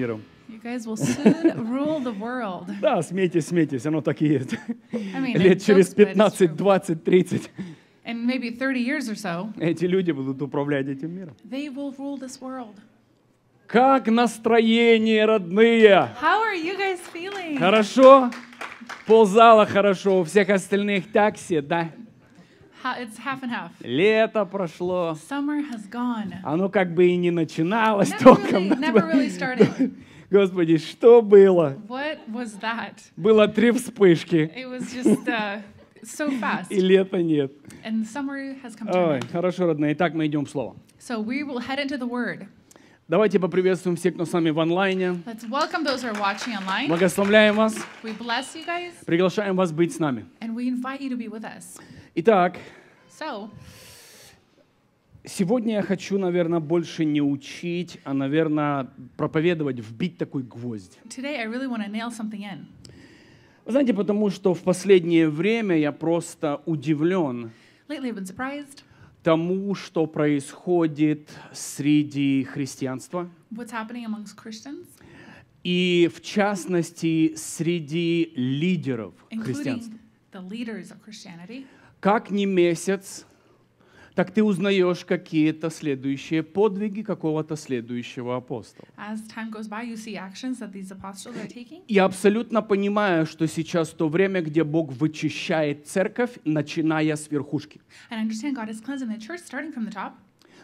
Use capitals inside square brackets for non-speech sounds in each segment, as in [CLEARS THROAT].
миром. You guys will [LAUGHS] soon rule the world. Да, смейтесь, смейтесь, оно так и есть. I mean, Лет через 15, 20, 30. And maybe 30 years or so, эти люди будут управлять этим миром. They will rule this world. Как настроение, родные? How are you guys feeling? Хорошо? Ползала хорошо, у всех остальных такси, да? It's half and half. Лето прошло. Summer has gone. Оно как бы и не начиналось never толком. Really, never really started. Господи, что было? What was that? Было три вспышки. It was just, uh, so fast. И лета нет. And summer has come to Ой, хорошо, родные. Итак, мы идем в Слово. So we will head into the Word. Давайте поприветствуем всех, кто с нами в онлайне. Let's welcome those who are watching online. Благословляем вас. We bless you guys. Приглашаем вас быть с нами. And we invite you to be with us. Итак, Сегодня я хочу, наверное, больше не учить, а, наверное, проповедовать, вбить такой гвоздь. really Вы знаете, потому что в последнее время я просто удивлен тому, что происходит среди христианства what's и, в частности, среди лидеров including христианства. the как не месяц, так ты узнаешь какие-то следующие подвиги какого-то следующего апостола. By, И абсолютно понимаю, что сейчас то время, где Бог вычищает церковь, начиная с верхушки.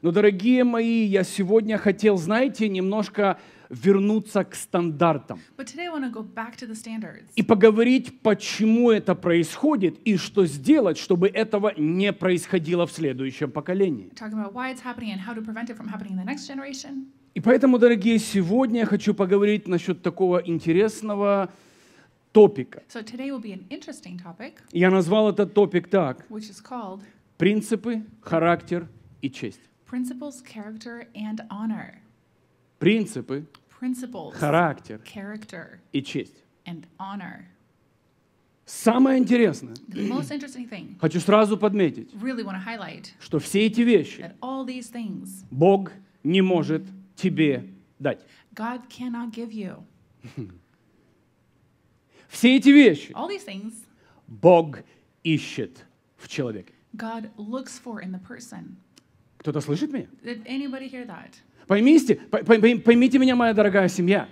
Но, дорогие мои, я сегодня хотел, знаете, немножко вернуться к стандартам. И поговорить, почему это происходит и что сделать, чтобы этого не происходило в следующем поколении. И поэтому, дорогие, сегодня я хочу поговорить насчет такого интересного топика. So today will be an interesting topic, я назвал этот топик так. Which is called принципы, характер и честь. Principles, character and honor принципы, характер и честь. Самое интересное, thing, хочу сразу подметить, really что все эти вещи Бог не может тебе дать. [LAUGHS] Все эти вещи Бог ищет в человеке. Кто-то слышит меня? Поймите, поймите меня, моя дорогая семья.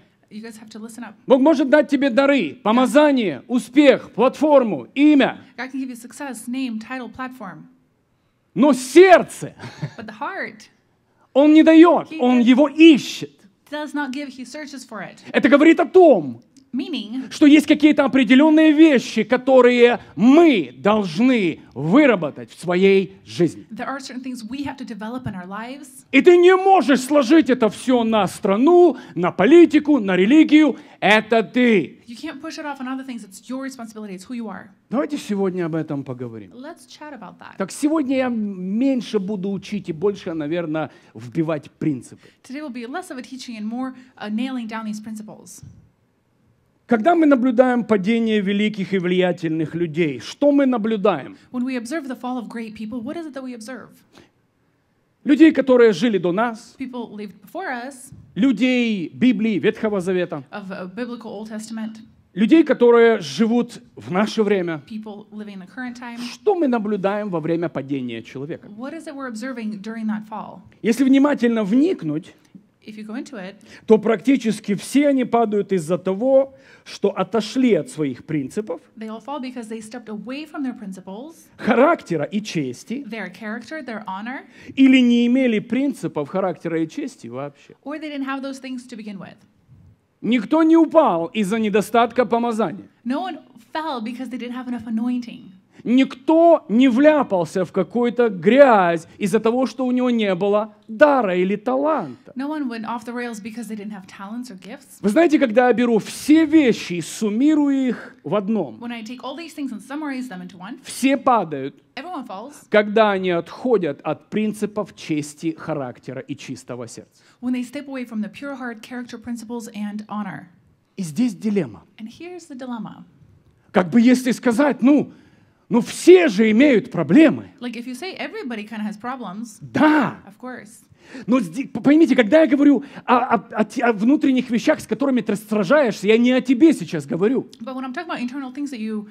Бог может дать тебе дары, помазание, успех, платформу, имя. Success, name, title, Но сердце он не дает, he он его ищет. Does not give, he searches for it. Это говорит о том, Meaning, что есть какие-то определенные вещи, которые мы должны выработать в своей жизни. И ты не можешь сложить это все на страну, на политику, на религию. Это ты. Давайте сегодня об этом поговорим. Так сегодня я меньше буду учить и больше, наверное, вбивать принципы. Когда мы наблюдаем падение великих и влиятельных людей, что мы наблюдаем? People, людей, которые жили до нас, us, людей Библии, Ветхого Завета, uh, людей, которые живут в наше время. Что мы наблюдаем во время падения человека? Если внимательно вникнуть, it, то практически все они падают из-за того, что отошли от своих принципов, характера и чести, their their honor, или не имели принципов характера и чести вообще. Or they didn't have those to begin with. Никто не упал из-за недостатка помазания. No one fell they didn't have Никто не вляпался в какую-то грязь из-за того, что у него не было дара или таланта. No one went off the rails they didn't have or gifts. Вы знаете, когда я беру все вещи и суммирую их в одном, When I take all these and them into one, все падают, falls, когда они отходят от принципов чести, характера и чистого сердца. И здесь дилемма. And here's the Как бы если сказать, ну, но ну, все же имеют проблемы. Like if you say everybody kind of has problems. Да. Of course. Но поймите, когда я говорю о, о, о, внутренних вещах, с которыми ты сражаешься, я не о тебе сейчас говорю. Uh,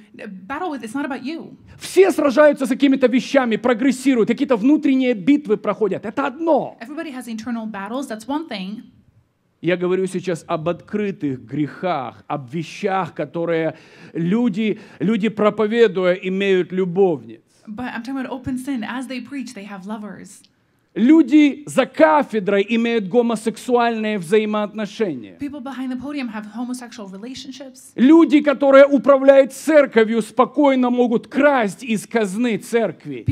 with, Все сражаются с какими-то вещами, прогрессируют, какие-то внутренние битвы проходят. Это одно. battles, я говорю сейчас об открытых грехах, об вещах, которые люди, люди проповедуя, имеют любовниц. Люди за кафедрой имеют гомосексуальные взаимоотношения. Люди, которые управляют церковью, спокойно могут красть из казны церкви.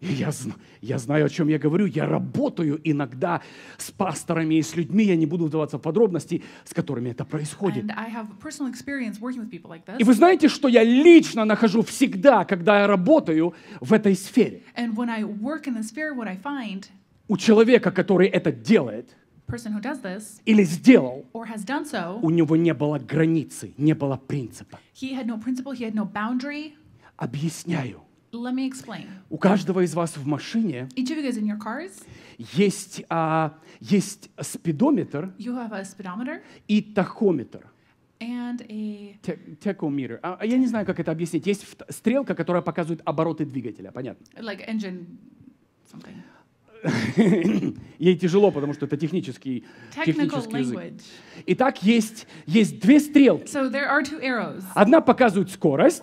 И я, я знаю, о чем я говорю. Я работаю иногда с пасторами и с людьми. Я не буду вдаваться в подробности, с которыми это происходит. Like и вы знаете, что я лично нахожу всегда, когда я работаю в этой сфере. Sphere, find, у человека, который это делает, this, или сделал, so, у него не было границы, не было принципа. No no Объясняю. Let me explain. У каждого из вас в машине Each of you guys in your cars, есть, а, есть спидометр you have a speedometer и тахометр. And a... Текометр. А, а, я не знаю, как это объяснить. Есть стрелка, которая показывает обороты двигателя, понятно? Like engine something ей тяжело, потому что это технический, технический язык. Итак, есть, есть две стрелки. So Одна показывает скорость,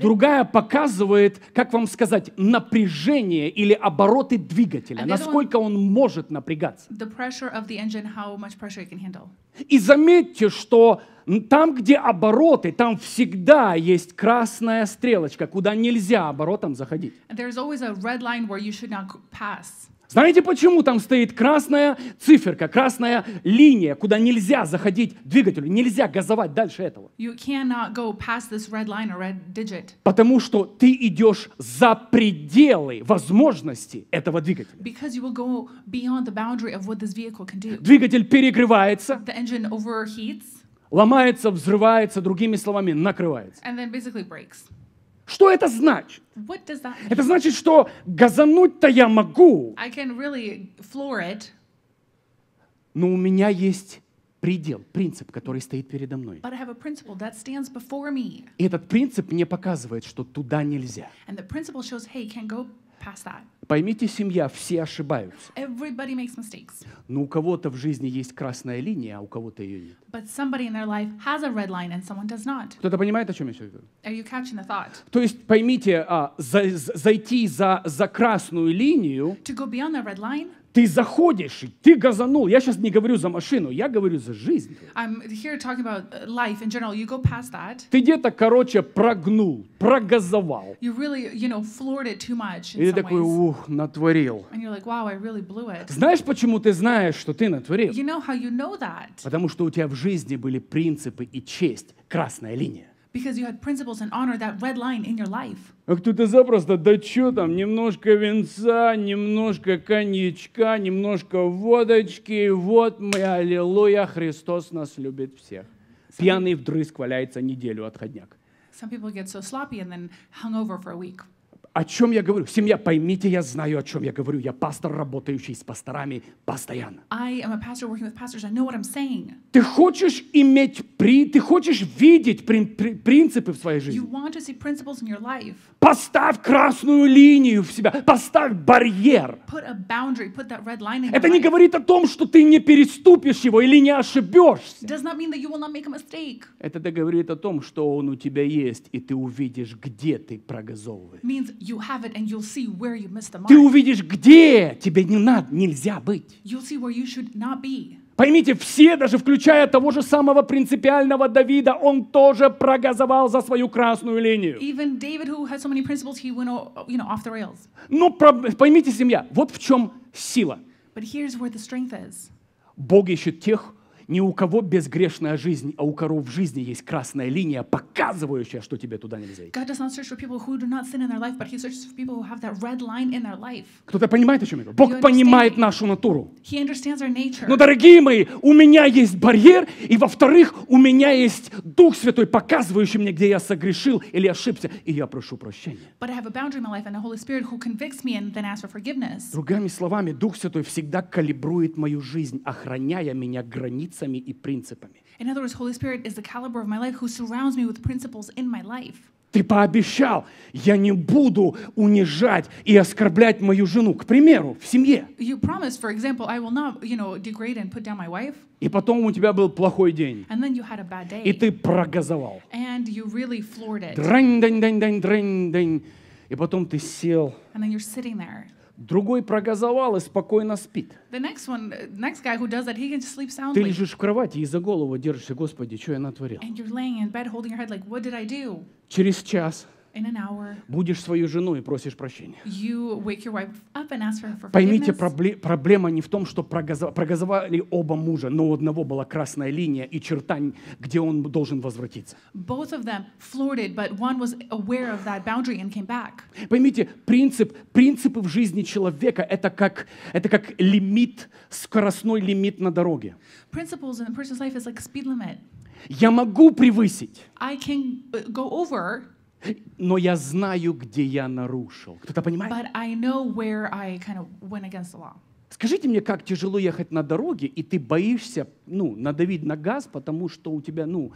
другая показывает, как вам сказать, напряжение или обороты двигателя, насколько one, он может напрягаться. The pressure of the engine, how much pressure it can handle. И заметьте, что там, где обороты, там всегда есть красная стрелочка, куда нельзя оборотом заходить. Знаете, почему там стоит красная циферка, красная линия, куда нельзя заходить двигателю, нельзя газовать дальше этого? Потому что ты идешь за пределы возможности этого двигателя. Двигатель перегревается. Ломается, взрывается, другими словами, накрывается. Что это значит? Это значит, что газануть-то я могу. Really it. Но у меня есть предел, принцип, который стоит передо мной. И этот принцип мне показывает, что туда нельзя. Shows, hey, past that. Поймите, семья, все ошибаются. Everybody makes mistakes. Но у кого-то в жизни есть красная линия, а у кого-то ее нет. But somebody in their life has a red line and someone does not. Кто-то понимает, о чем я сейчас говорю? Are you catching the thought? То есть, поймите, а, за, зайти за, за красную линию To go beyond the red line, ты заходишь, ты газанул. Я сейчас не говорю за машину, я говорю за жизнь. I'm here talking about uh, life in general. You go past that. Ты где-то, короче, прогнул, прогазовал. You really, you know, floored it too much. И ты такой, ух, натворил. And you're like, wow, I really blew it. Знаешь, почему ты знаешь, что ты натворил? You know how you know that. Потому что у тебя в жизни были принципы и честь, красная линия. Because you had principles and honor, that red line in your life. А кто-то запросто, да что там, немножко венца, немножко коньячка, немножко водочки, вот мы, аллилуйя, Христос нас любит всех. Пьяный вдрызг валяется неделю отходняк. Some people get so sloppy and then hungover for a week о чем я говорю? Семья, поймите, я знаю, о чем я говорю. Я пастор, работающий с пасторами постоянно. I am a pastor working with pastors. I know what I'm Ты хочешь иметь при, ты хочешь видеть при, при, принципы в своей жизни. You want to see principles in your life. Поставь красную линию в себя, поставь барьер. Put a boundary, put that red line in your Это не life. говорит о том, что ты не переступишь его или не ошибешься. Does not mean that you will not make a mistake. Это говорит о том, что он у тебя есть, и ты увидишь, где ты прогазовываешь. Means ты увидишь, где тебе не надо, нельзя быть. Поймите, все, даже включая того же самого принципиального Давида, он тоже прогазовал за свою красную линию. Even David, who had so many principles, he went, uh, you know, off the rails. Но поймите, семья, вот в чем сила. Бог ищет тех, ни у кого безгрешная жизнь, а у кого в жизни есть красная линия, показывающая, что тебе туда нельзя идти. Кто-то понимает, о чем я говорю? Бог понимает нашу натуру. Но, дорогие мои, у меня есть барьер, и, во-вторых, у меня есть Дух Святой, показывающий мне, где я согрешил или ошибся, и я прошу прощения. Другими словами, Дух Святой всегда калибрует мою жизнь, охраняя меня границами ресурсами и принципами. In other words, Holy Spirit is the caliber of my life who surrounds me with principles in my life. Ты пообещал, я не буду унижать и оскорблять мою жену, к примеру, в семье. You promised, for example, I will not, you know, degrade and put down my wife. И потом у тебя был плохой день. And then you had a bad day. И ты прогазовал. And you really floored it. Дрань, дань, дань, дань, дрань, дань. И потом ты сел. And then you're sitting there. Другой прогазовал и спокойно спит. The next one, next guy who does that, he can sleep soundly. Ты лежишь в кровати и за голову держишься, Господи, что я натворил? And you're laying in bed holding your head like, what did I do? Через час Будешь свою жену и просишь прощения. Поймите, проблема не в том, что прогазовали оба мужа, но у одного была красная линия и черта, где он должен возвратиться. Поймите, принцип, принципы в жизни человека это как, это как лимит, скоростной лимит на дороге. Я могу превысить. I can э, go over. Но я знаю, где я нарушил. Кто-то понимает? But I know where I kind of went against the law. Скажите мне, как тяжело ехать на дороге, и ты боишься ну, надавить на газ, потому что у тебя ну,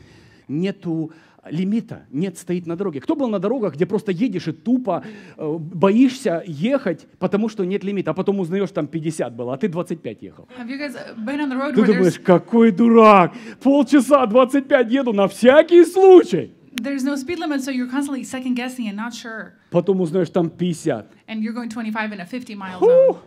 нету лимита, нет стоит на дороге. Кто был на дорогах, где просто едешь и тупо э, боишься ехать, потому что нет лимита, а потом узнаешь, там 50 было, а ты 25 ехал. Uh, ты думаешь, какой дурак, полчаса 25 еду на всякий случай. There's no speed limit, so you're constantly second guessing and not sure. Потом узнаешь там 50. And you're going 25 in a 50 mile zone.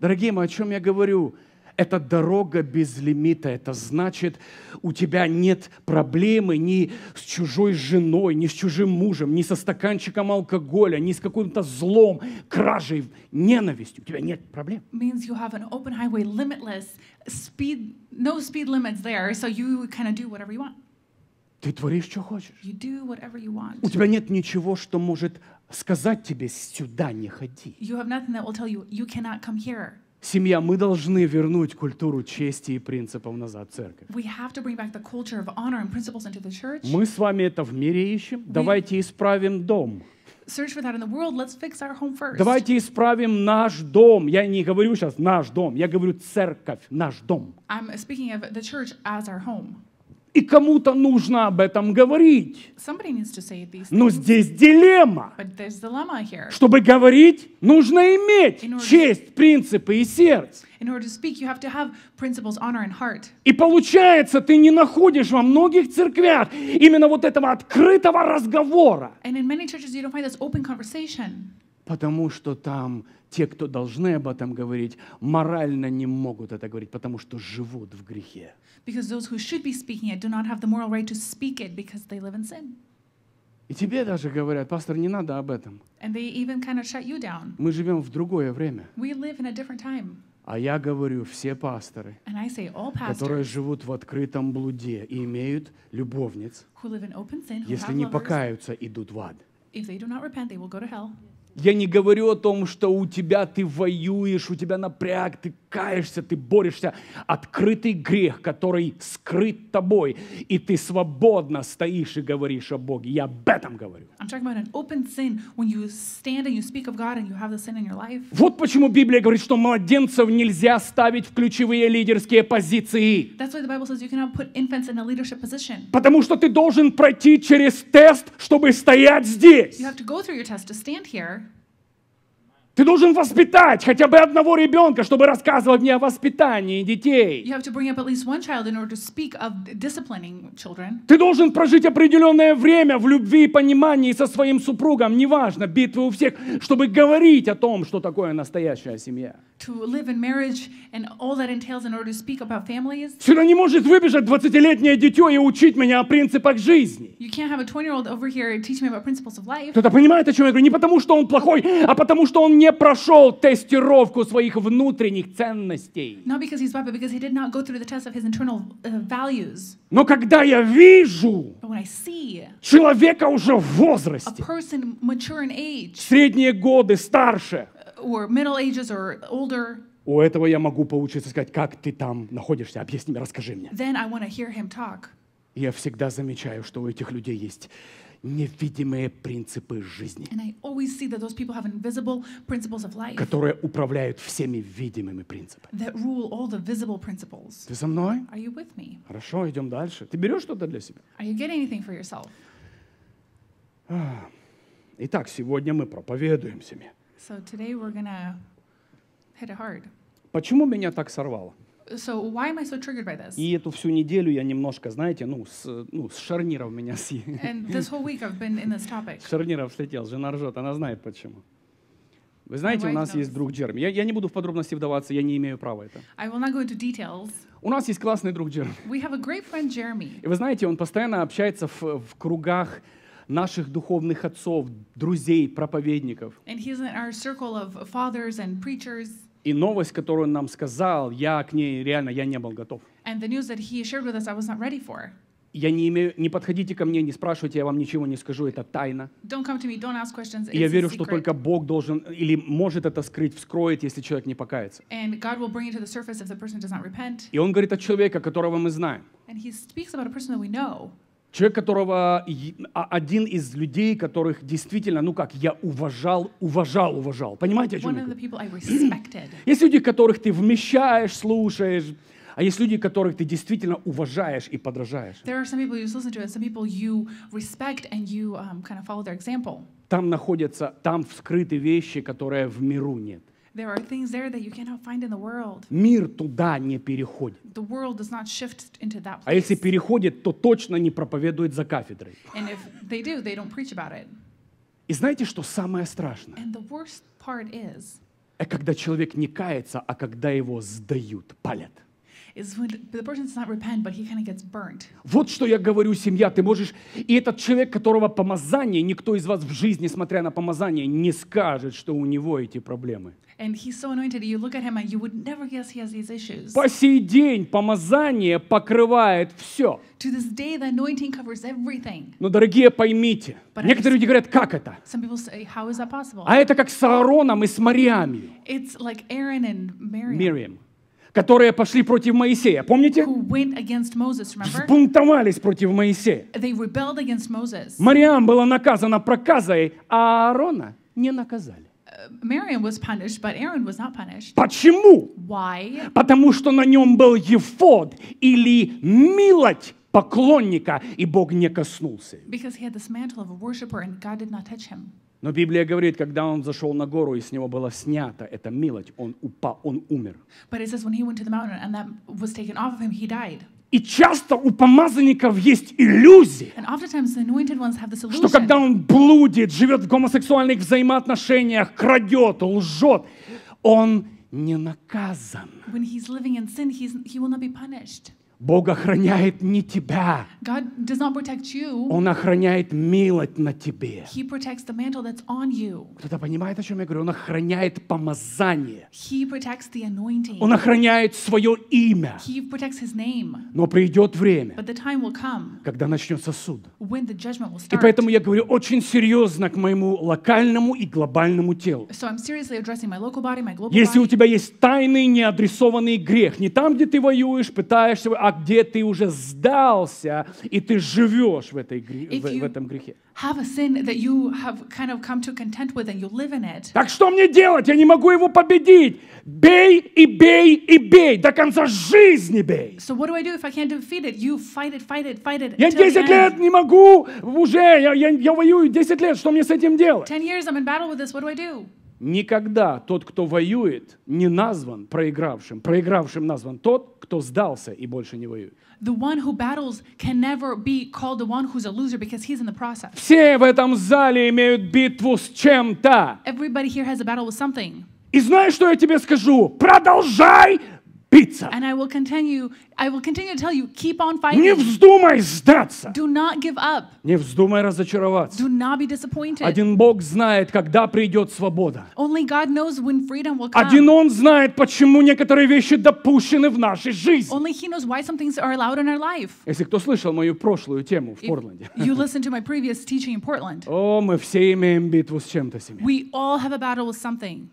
Дорогие мои, о чем я говорю? Это дорога без лимита. Это значит, у тебя нет проблемы ни с чужой женой, ни с чужим мужем, ни со стаканчиком алкоголя, ни с каким-то злом, кражей, ненавистью. У тебя нет проблем. Means you have an open highway, limitless speed, no speed limits there, so you kind do whatever you want. Ты творишь, что хочешь. You do you want. У тебя нет ничего, что может сказать тебе, сюда не ходи. Семья, мы должны вернуть культуру чести и принципов назад в церковь. Мы с вами это в мире ищем. We... Давайте исправим дом. Давайте исправим наш дом. Я не говорю сейчас наш дом, я говорю церковь, наш дом. I'm speaking of the church as our home. И кому-то нужно об этом говорить. Но здесь дилемма. Чтобы говорить, нужно иметь честь, принципы и сердце. In order to speak, you have to have principles, honor and heart. И получается, ты не находишь во многих церквях именно вот этого открытого разговора. And in many churches you don't find this open conversation. Потому что там те, кто должны об этом говорить, морально не могут это говорить, потому что живут в грехе because those who should be speaking it do not have the moral right to speak it because they live in sin. И тебе даже говорят, пастор, не надо об этом. And they even kind of shut you down. Мы живем в другое время. We live in a different time. А я говорю, все пасторы, And I say, all pastors, которые живут в открытом блуде и имеют любовниц, who live in open sin, who если have не lovers, покаются, идут в ад. If they do not repent, they will go to hell. Я не говорю о том, что у тебя ты воюешь, у тебя напряг, ты каешься, ты борешься. Открытый грех, который скрыт тобой. И ты свободно стоишь и говоришь о Боге. Я об этом говорю. Вот почему Библия говорит, что младенцев нельзя ставить в ключевые лидерские позиции. Потому что ты должен пройти через тест, чтобы стоять здесь. You have to go through your test to stand here. Ты должен воспитать хотя бы одного ребенка, чтобы рассказывать мне о воспитании детей. Ты должен прожить определенное время в любви и понимании со своим супругом, неважно, битвы у всех, чтобы говорить о том, что такое настоящая семья. To Сюда не может выбежать 20-летнее дитё и учить меня о принципах жизни. Кто-то понимает, о чем я говорю? Не потому, что он плохой, а потому, что он не не прошел тестировку своих внутренних ценностей. Uh, Но когда я вижу человека уже в возрасте, средние годы, старше, uh, у этого я могу получиться сказать, как ты там находишься, объясни мне, расскажи мне. Я всегда замечаю, что у этих людей есть невидимые принципы жизни, And I always see that those people have invisible principles of life которые управляют всеми видимыми принципами. that rule all the visible principles. Ты со мной? Are you with me? Хорошо, идем дальше. Ты берешь что-то для себя? Are you getting anything for yourself? Итак, сегодня мы проповедуем себе. So today we're gonna hit it hard. Почему меня так сорвало? So why am I so triggered by this? И эту всю неделю я немножко, знаете, ну, с, ну, с шарниров меня съел. And this whole week I've been in this topic. [LAUGHS] шарниров слетел, жена ржет, она знает почему. Вы знаете, у нас knows. есть друг Джерми. Я, я не буду в подробности вдаваться, я не имею права это. I will not go into details. У нас есть классный друг Джерми. We have a great friend Jeremy. И вы знаете, он постоянно общается в, в кругах наших духовных отцов, друзей, проповедников. And he's in our circle of fathers and preachers. И новость, которую он нам сказал, я к ней реально я не был готов. And Я не имею, не подходите ко мне, не спрашивайте, я вам ничего не скажу, это тайна. me, И я верю, что только Бог должен или может это скрыть, вскроет, если человек не покается. И он говорит о человеке, которого мы знаем. Человек, которого а, один из людей, которых действительно, ну как, я уважал, уважал, уважал. Понимаете, о чем я [CLEARS THROAT] Есть люди, которых ты вмещаешь, слушаешь, а есть люди, которых ты действительно уважаешь и подражаешь. Um, там находятся, там вскрыты вещи, которые в миру нет. There are things there that you cannot find in the world. Мир туда не переходит. The world does not shift into that place. А если переходит, то точно не проповедует за кафедрой. And if they do, they don't preach about it. И знаете, что самое страшное? And the worst part is, это когда человек не кается, а когда его сдают, палят вот что я говорю, семья, ты можешь... И этот человек, которого помазание, никто из вас в жизни, смотря на помазание, не скажет, что у него эти проблемы. So По сей день помазание покрывает все. Day, Но, дорогие, поймите, But некоторые люди говорят, как это? Say, а это как с Аароном и с Марьями. It's like Aaron and Miriam. Miriam которые пошли против Моисея. Помните? Moses, против Моисея. Мариам была наказана проказой, а Аарона не наказали. Э, Miriam was punished, but Aaron was not punished. Почему? Why? Потому что на нем был ефод или милоть поклонника, и Бог не коснулся. Because he had this mantle of a worshiper and God did not touch him. Но Библия говорит, когда он зашел на гору, и с него была снята эта милость, он упал, он умер. И часто у помазанников есть иллюзия, что когда он блудит, живет в гомосексуальных взаимоотношениях, крадет, лжет, он не наказан. When he's living in sin, he's, he will not be punished. Бог охраняет не тебя. God does not protect you. Он охраняет милость на тебе. He protects the mantle that's on you. Кто-то понимает, о чем я говорю? Он охраняет помазание. He protects the anointing. Он охраняет свое имя. He protects his name. Но придет время, But the time will come, когда начнется суд. When the judgment will start. И поэтому я говорю очень серьезно к моему локальному и глобальному телу. So I'm seriously addressing my local body, my global Если у тебя есть тайный неадресованный грех, не там, где ты воюешь, пытаешься, а где ты уже сдался, и ты живешь в, этой, в, в этом грехе. Так что мне делать? Я не могу его победить. Бей и бей и бей. До конца жизни бей. So what do I do if I can't defeat it? You fight it, fight it, fight it. Я 10 лет не могу уже. Я, я, я воюю 10 лет. Что мне с этим делать? 10 years I'm in battle with this. What do I do? Никогда тот, кто воюет, не назван проигравшим. Проигравшим назван тот, кто сдался и больше не воюет. The one who battles can never be called the one who's a loser because he's in the process. Все в этом зале имеют битву с чем-то. Everybody here has a battle with something. И знаешь, что я тебе скажу? Продолжай биться. And I will continue, I will continue to tell you, keep on fighting. Не вздумай сдаться. Do not give up. Не вздумай разочароваться. Do not be disappointed. Один Бог знает, когда придет свобода. Only God knows when freedom will come. Один Он знает, почему некоторые вещи допущены в нашей жизни. Only He knows why some things are allowed in our life. Если кто слышал мою прошлую тему в If Портленде. You listened to my previous teaching in Portland. О, мы все имеем битву с чем-то, семья. We all have a battle with something.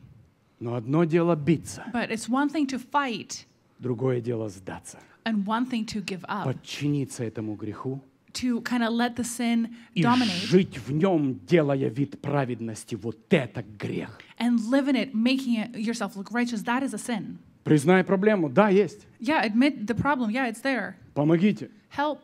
Но одно дело биться. But it's one thing to fight. Другое дело сдаться. And one thing to give up. Подчиниться этому греху. To kind of let the sin и dominate. жить в нем, делая вид праведности. Вот это грех. And live in it, making it yourself look righteous. That is a sin. Признай проблему. Да, есть. Yeah, admit the problem. Yeah, it's there. Помогите. Help.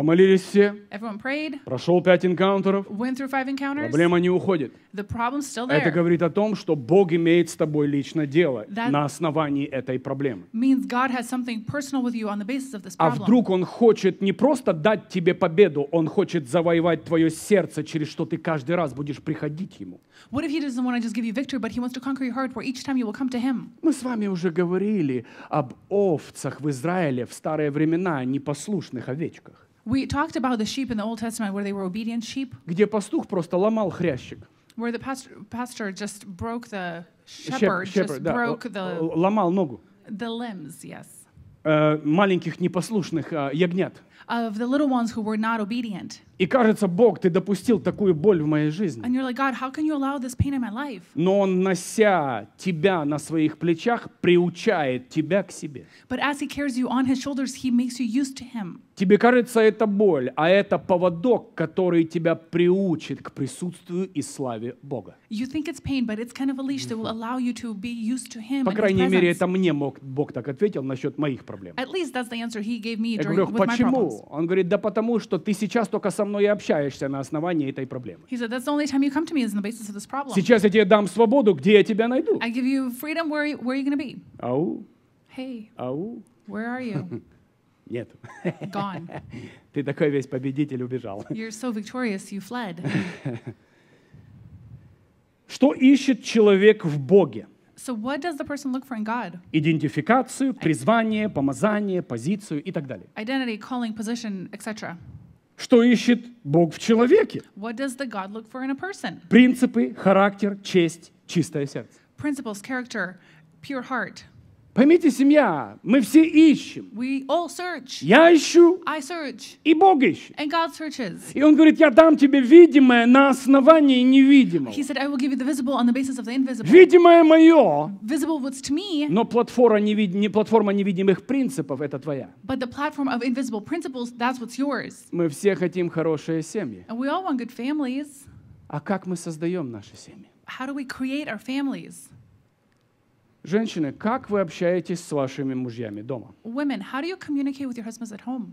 Помолились все. Everyone prayed. Прошел пять инкаунтеров. Went through five encounters. Проблема не уходит. The problem's still there. Это говорит о том, что Бог имеет с тобой лично дело That на основании этой проблемы. Means God has something personal with you on the basis of this а problem. А вдруг Он хочет не просто дать тебе победу, Он хочет завоевать твое сердце, через что ты каждый раз будешь приходить Ему. What if He doesn't want to just give you victory, but He wants to conquer your heart, where each time you will come to Him? Мы с вами уже говорили об овцах в Израиле в старые времена, непослушных овечках. We talked about the sheep in the Old Testament where they were obedient sheep. Где пастух просто ломал хрящик. Where the pastor, pastor just broke the shepherd, shepherd just да, broke the ломал ногу. The limbs, yes. Uh, маленьких непослушных uh, ягнят. Of the little ones who were not obedient. И кажется, Бог, ты допустил такую боль в моей жизни. Like, Но Он, нося тебя на своих плечах, приучает тебя к себе. But as he carries you on his shoulders, he makes you used to Тебе кажется, это боль, а это поводок, который тебя приучит к присутствию и славе Бога. pain, kind of him По крайней мере, это мне мог, Бог так ответил насчет моих проблем. Я говорю, with почему? Он говорит, да потому, что ты сейчас только со мной и общаешься на основании этой проблемы. He said, That's the only time you come to me is on the basis of this problem. Сейчас я тебе дам свободу, где я тебя найду? I give you freedom, where, where are you going to be? Ау. Hey. Ау. Where are you? Нет. Gone. Ты такой весь победитель убежал. You're so victorious, you fled. Что ищет человек в Боге? So what does the person look for in God? Идентификацию, призвание, помазание, позицию и так далее. Identity, calling, position, etc. Что ищет Бог в человеке? What does the God look for in a person? Принципы, характер, честь, чистое сердце. Principles, character, pure heart. Поймите, семья, мы все ищем. We all search. Я ищу. I search. И Бог ищет. And God searches. И Он говорит, я дам тебе видимое на основании невидимого. He said, I will give you the visible on the basis of the invisible. Видимое мое. Visible what's to me. Но платформа, невид... не платформа невидимых принципов это твоя. But the platform of invisible principles, that's what's yours. Мы все хотим хорошие семьи. And we all want good families. А как мы создаем наши семьи? How do we create our families? Женщины, как вы общаетесь с вашими мужьями дома? Women, how do you communicate with your husbands at home?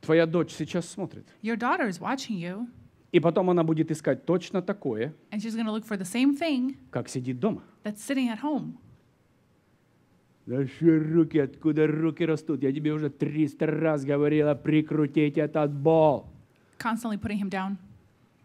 Твоя дочь сейчас смотрит. Your daughter is watching you. И потом она будет искать точно такое, And she's look for the same thing как сидит дома. That's sitting at home. Да что руки, откуда руки растут? Я тебе уже 300 раз говорила, прикрутить этот бол. Constantly putting him down.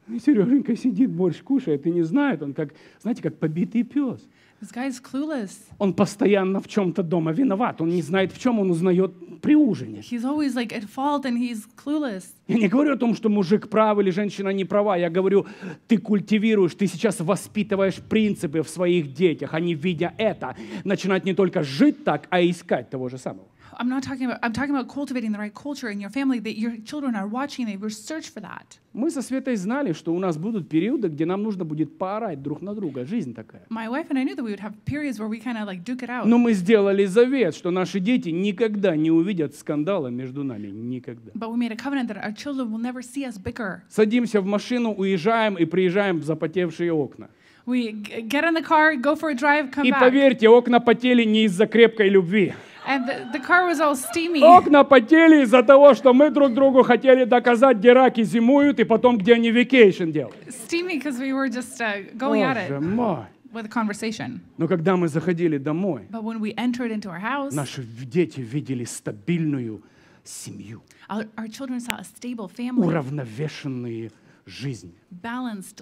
И Сереженька сидит, борщ кушает и не знает. Он как, знаете, как побитый пес. This guy is clueless. Он постоянно в чем-то дома виноват. Он не знает, в чем он узнает при ужине. He's always like at fault and he's clueless. Я не говорю о том, что мужик прав или женщина не права. Я говорю, ты культивируешь, ты сейчас воспитываешь принципы в своих детях. Они, а видя это, начинают не только жить так, а искать того же самого. I'm not talking about, I'm talking about cultivating the right culture in your family that your children are watching, they research for that. Мы со Светой знали, что у нас будут периоды, где нам нужно будет поорать друг на друга. Жизнь такая. My wife and I knew that we would have periods where we kind of like duke it out. Но мы сделали завет, что наши дети никогда не увидят скандала между нами. Никогда. But we made a covenant that our children will never see us bicker. Садимся в машину, уезжаем и приезжаем в запотевшие окна. We get in the car, go for a drive, come И back. поверьте, окна потели не из-за крепкой любви. And the, the car was all steamy. Окна потели из-за того, что мы друг другу хотели доказать, где раки зимуют, и потом, где они vacation делают. Steamy, because we were just uh, going Боже at it. мой. With a conversation. Но когда мы заходили домой, But when we entered into our house, наши дети видели стабильную семью. Our, our children saw a stable family. Уравновешенные жизнь. Balanced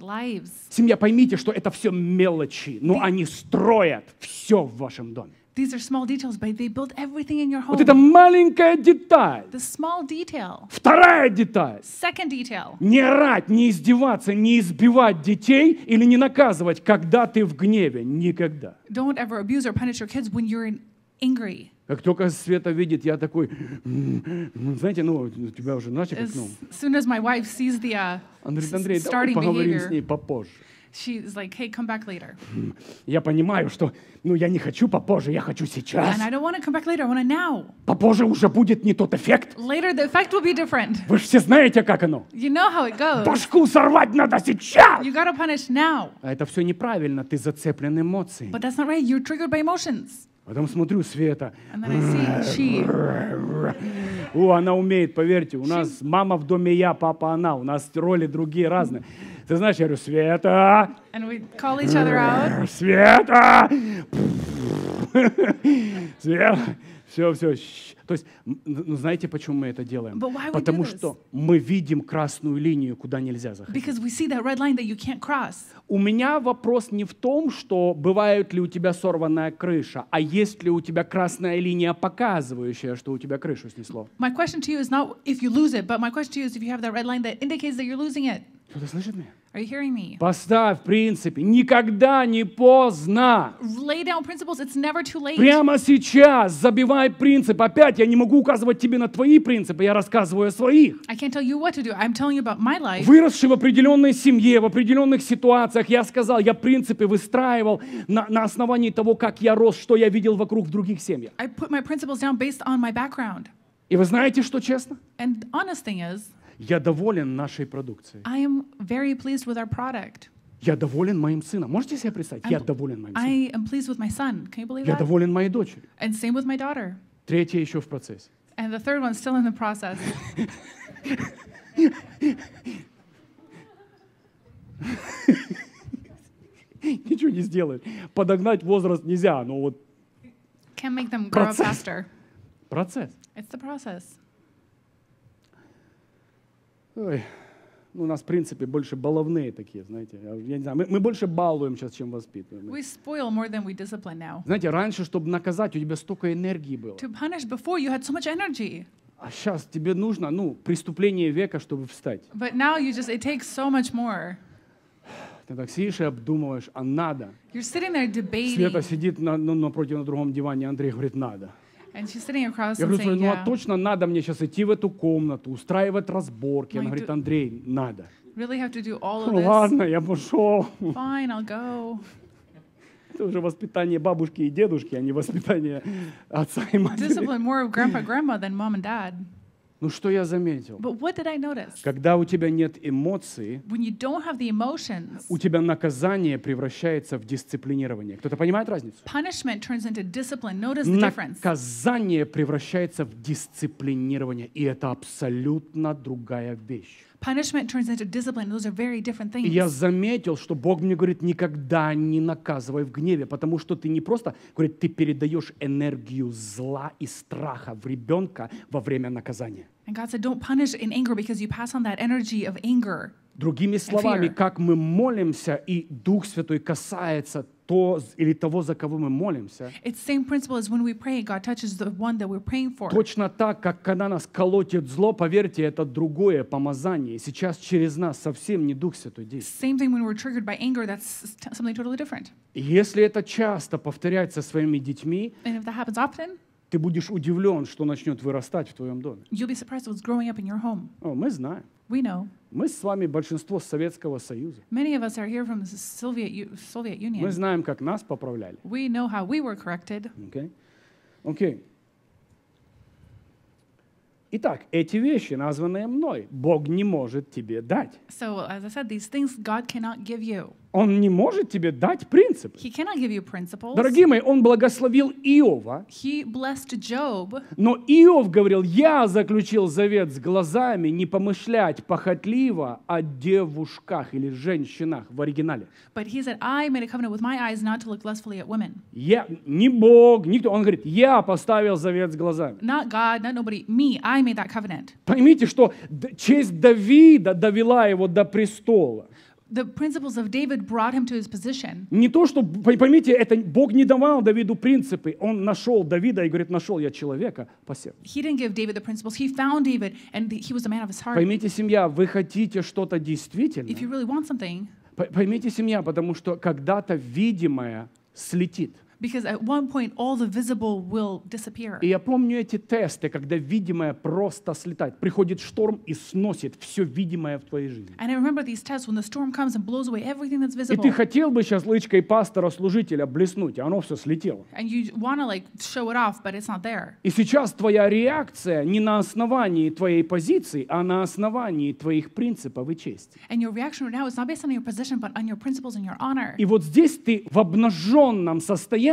Семья, поймите, что это все мелочи, но They... они строят все в вашем доме. These are small details, but they build everything in your home. Вот это маленькая деталь. The small detail. Вторая деталь. Second detail. Не рать, не издеваться, не избивать детей или не наказывать, когда ты в гневе. Никогда. Don't ever abuse or punish your kids when you're in angry. Как только Света видит, я такой, знаете, ну, у тебя уже начали. As ну». soon as my wife sees the uh, Андрей, Андрей, поговорим behavior. с ней попозже she's like, hey, come back later. Я понимаю, что, ну, я не хочу попозже, я хочу сейчас. And I don't want to come back later, I now. Попозже уже будет не тот эффект. Later the effect will be different. Вы же все знаете, как оно. You know how it goes. Башку сорвать надо сейчас. You gotta punish now. А это все неправильно, ты зацеплен эмоциями. But that's not right, you're triggered by emotions. Потом смотрю, Света. О, она умеет, поверьте. У нас мама в доме я, папа она. У нас роли другие разные. Ты знаешь, я говорю, Света. And we call each other out. Света. Света. Все, все. То есть, ну, ну, знаете, почему мы это делаем? Потому что мы видим красную линию, куда нельзя заходить. У меня вопрос не в том, что бывает ли у тебя сорванная крыша, а есть ли у тебя красная линия, показывающая, что у тебя крышу снесло. Кто-то слышит меня? Are you hearing me? Поставь принципы. Никогда не поздно. Lay down principles. It's never too late. Прямо сейчас забивай принцип. Опять я не могу указывать тебе на твои принципы. Я рассказываю о своих. I can't tell you what to do. I'm telling you about my life. Выросший в определенной семье, в определенных ситуациях, я сказал, я принципы выстраивал на, на основании того, как я рос, что я видел вокруг в других семьях. I put my principles down based on my background. И вы знаете, что честно? And honest thing is, я доволен нашей продукцией. I am very pleased with our product. Я доволен моим сыном. Можете себе представить? I'm, я доволен моим сыном. I am pleased with my son. Can you believe Я that? доволен моей дочерью. And same with my daughter. Третья еще в процессе. And the third one's still in the process. [LAUGHS] Ничего не сделаешь. Подогнать возраст нельзя, но вот Can't make them grow процесс. faster. Процесс. It's the process. Ой, ну, у нас, в принципе, больше баловные такие, знаете. Я не знаю, мы, мы больше балуем сейчас, чем воспитываем. We spoil more than we discipline now. Знаете, раньше, чтобы наказать, у тебя столько энергии было. To punish before you had so much energy. А сейчас тебе нужно, ну, преступление века, чтобы встать. But now you just, it takes so much more. Ты так сидишь и обдумываешь, а надо. You're sitting there debating. Света сидит на, ну, напротив на другом диване, Андрей говорит, надо. Я говорю, ну а точно надо мне сейчас идти в эту комнату, устраивать разборки? Она говорит, Андрей, надо. really have to do all of «Ну, this. ладно, я пошел. Fine, I'll go. Это уже воспитание бабушки и дедушки, а не воспитание отца и матери. Discipline more of grandpa, grandma than mom and dad. Ну что я заметил? But what did I notice? Когда у тебя нет эмоций, When you don't have the emotions, у тебя наказание превращается в дисциплинирование. Кто-то понимает разницу? Punishment turns into discipline. Notice the difference. Наказание превращается в дисциплинирование, и это абсолютно другая вещь. Punishment turns into discipline. Those are very different things. я заметил, что Бог мне говорит, никогда не наказывай в гневе, потому что ты не просто, говорит, ты передаешь энергию зла и страха в ребенка во время наказания. And God said, don't punish in anger because you pass on that energy of anger. Другими словами, как мы молимся, и Дух Святой касается то или того, за кого мы молимся. It's same principle as when we pray, God touches the one that we're praying for. Точно так, как когда нас колотит зло, поверьте, это другое помазание. Сейчас через нас совсем не Дух Святой действует. Same thing when we're triggered by anger, that's something totally different. Если это часто повторяется своими детьми, And if that happens often, ты будешь удивлен, что начнет вырастать в твоем доме. You'll be surprised what's growing up in your home. О, мы знаем. We know. Мы с вами большинство с Советского Союза. Many of us are here from the Soviet, U- Soviet Union. Мы знаем, как нас поправляли. We know how we were corrected. Okay? Okay. Итак, эти вещи, названные мной, Бог не может тебе дать. So, as I said, these things God cannot give you. Он не может тебе дать принцип. Дорогие мои, он благословил Иова. He Job. Но Иов говорил, я заключил завет с глазами не помышлять похотливо о девушках или женщинах в оригинале. But he said, Я, не Бог, никто. Он говорит, я поставил завет с глазами. Not God, not nobody, me, I made that covenant. Поймите, что честь Давида довела его до престола the principles of David brought him to his position. Не то, что, поймите, это Бог не давал Давиду принципы. Он нашел Давида и говорит, нашел я человека по сердцу. He didn't give David the principles. He found David, and he was a man of his heart. Поймите, семья, вы хотите что-то действительно? If you really want something. Поймите, семья, потому что когда-то видимое слетит. Because at one point all the visible will disappear. И я помню эти тесты, когда видимое просто слетает. Приходит шторм и сносит все видимое в твоей жизни. И ты хотел бы сейчас лычкой пастора-служителя блеснуть, а оно все слетело. And you want like show it off, but it's not there. И сейчас твоя реакция не на основании твоей позиции, а на основании твоих принципов и чести. И вот здесь ты в обнаженном состоянии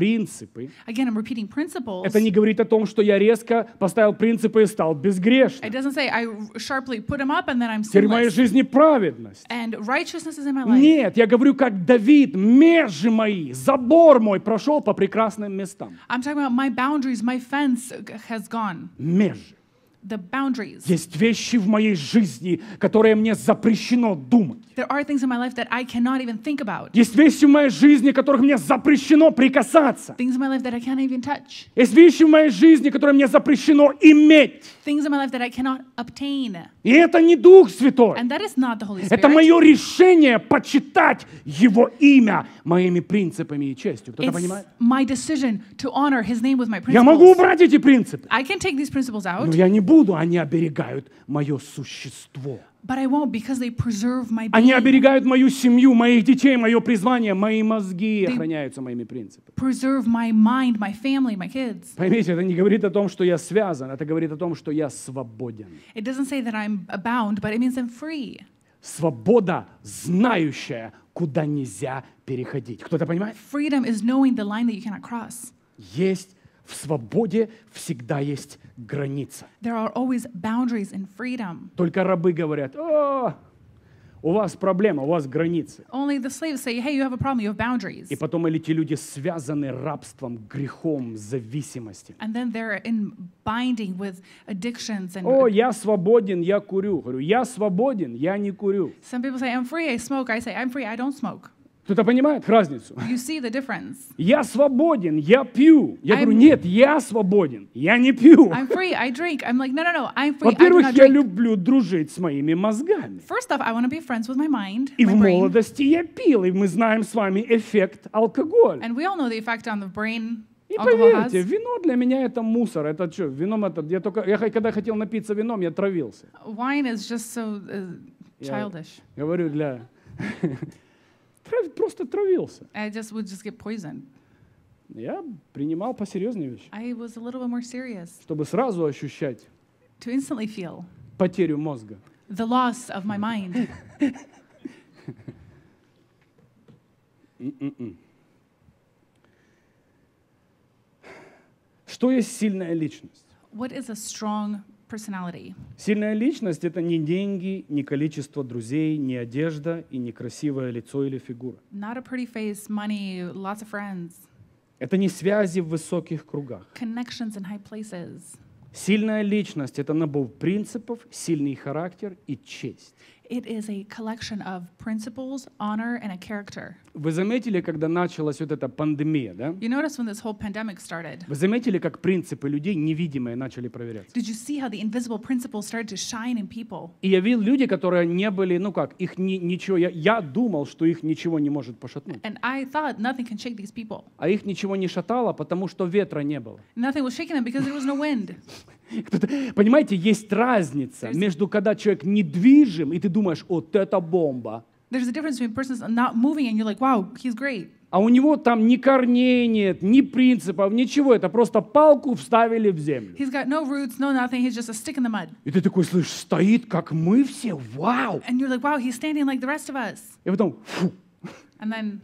принципы. Again, I'm Это не говорит о том, что я резко поставил принципы и стал безгрешным. Теперь в моей жизни праведность. And is in my life. Нет, я говорю, как Давид, межи мои, забор мой прошел по прекрасным местам. I'm talking about my boundaries, my fence has gone. Межи the boundaries. Есть вещи в моей жизни, которые мне запрещено думать. There are things in my life that I cannot even think about. Есть вещи в моей жизни, которых мне запрещено прикасаться. Things in my life that I can't even touch. Есть вещи в моей жизни, которые мне запрещено иметь. Things in my life that I cannot obtain. И это не Дух Святой. And that is not the Holy Spirit. Это мое решение почитать Его имя моими принципами и честью. Кто-то It's понимает? My decision to honor His name with my principles. Я могу убрать эти принципы. I can take these principles out. Но я не буду, они оберегают мое существо. But I won't because they preserve my being. Они оберегают мою семью, моих детей, мое призвание, мои мозги they охраняются моими принципами. Preserve my mind, my family, my kids. Поймите, это не говорит о том, что я связан, это говорит о том, что я свободен. Свобода, знающая, куда нельзя переходить. Кто-то понимает? Freedom is knowing the line that you cannot cross. Есть в свободе всегда есть граница. There are always boundaries in freedom. Только рабы говорят, о, у вас проблема, у вас границы. Only the slaves say, hey, you have a problem, you have boundaries. И потом эти люди связаны рабством, грехом, зависимостью. And then they're in binding with addictions and... О, я свободен, я курю. Говорю, я свободен, я не курю. Some people say, I'm free, I smoke. I say, I'm free, I don't smoke. Кто-то понимает разницу? You see the difference. Я свободен, я пью. Я I'm... говорю, нет, я свободен, я не пью. I'm free, I drink. I'm like, no, no, no, I'm free, Во-первых, я drink. люблю дружить с моими мозгами. First off, I want to be friends with my mind, И my в молодости brain. я пил, и мы знаем с вами эффект алкоголя. And we all know the effect on the brain и поверьте, вино для меня это мусор. Это что, вином это... Я только... Я когда хотел напиться вином, я травился. Wine is just so uh, childish. Я говорю для... [LAUGHS] трав, просто травился. I just would just get poisoned. Я принимал посерьезные вещи. I was a little bit more serious. Чтобы сразу ощущать to instantly feel потерю мозга. The loss of my mind. Mm-mm-mm. Что есть сильная личность? What is a strong personality. Сильная личность — это не деньги, не количество друзей, не одежда и не красивое лицо или фигура. Not a pretty face, money, lots of friends. Это не связи в высоких кругах. Connections in high places. Сильная личность — это набор принципов, сильный характер и честь. It is a collection of principles, honor, and a character. Вы заметили, когда началась вот эта пандемия, да? You notice when this whole pandemic started. Вы заметили, как принципы людей невидимые начали проверяться? Did you see how the invisible principles started to shine in people? И я видел люди, которые не были, ну как, их ни, ничего, я, я думал, что их ничего не может пошатнуть. And I thought nothing can shake these people. А их ничего не шатало, потому что ветра не было. Nothing was shaking them because there was no wind. [LAUGHS] Понимаете, есть разница There's... между когда человек недвижим, и ты думаешь, вот это бомба. А у него там ни корней нет, ни принципов, ничего. Это просто палку вставили в землю. И ты такой, слышишь, стоит, как мы все, вау! И потом, фу. And then,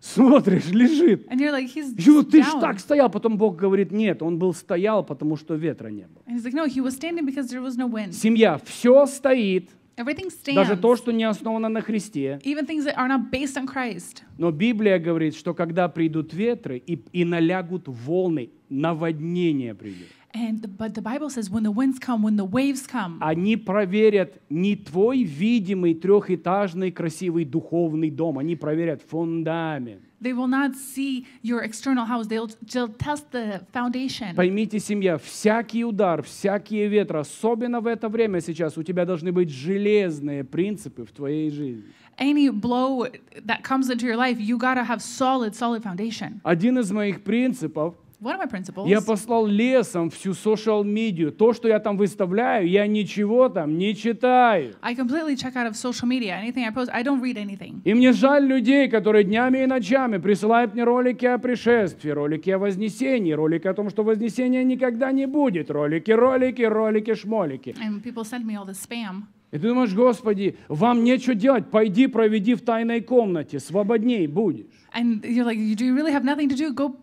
Смотришь, лежит. And you're like, he's you, ты ж так стоял, потом Бог говорит, нет, он был стоял, потому что ветра не было. And he's like, no, he was standing because there was no wind. Семья, все стоит. Everything stands. Даже то, что не основано на Христе. Even things that are not based on Christ. Но Библия говорит, что когда придут ветры и, и налягут волны, наводнение придет. And, but the Bible says, when the winds come, when the waves come, они проверят не твой видимый трехэтажный красивый духовный дом, они проверят фундамент. They will not see your external house. They'll, they'll test the foundation. Поймите, семья, всякий удар, всякие ветры, особенно в это время сейчас, у тебя должны быть железные принципы в твоей жизни. Any blow that comes into your life, you gotta have solid, solid foundation. Один из моих принципов — What are my principles? Я послал лесом всю социал-медию. То, что я там выставляю, я ничего там не читаю. I completely check out of social media. Anything I post, I don't read anything. И мне жаль людей, которые днями и ночами присылают мне ролики о пришествии, ролики о вознесении, ролики о том, что вознесения никогда не будет, ролики, ролики, ролики, шмолики. And people send me all this spam. И ты думаешь, Господи, вам нечего делать, пойди проведи в тайной комнате, свободней будешь. And you're like, do you really have nothing to do? Go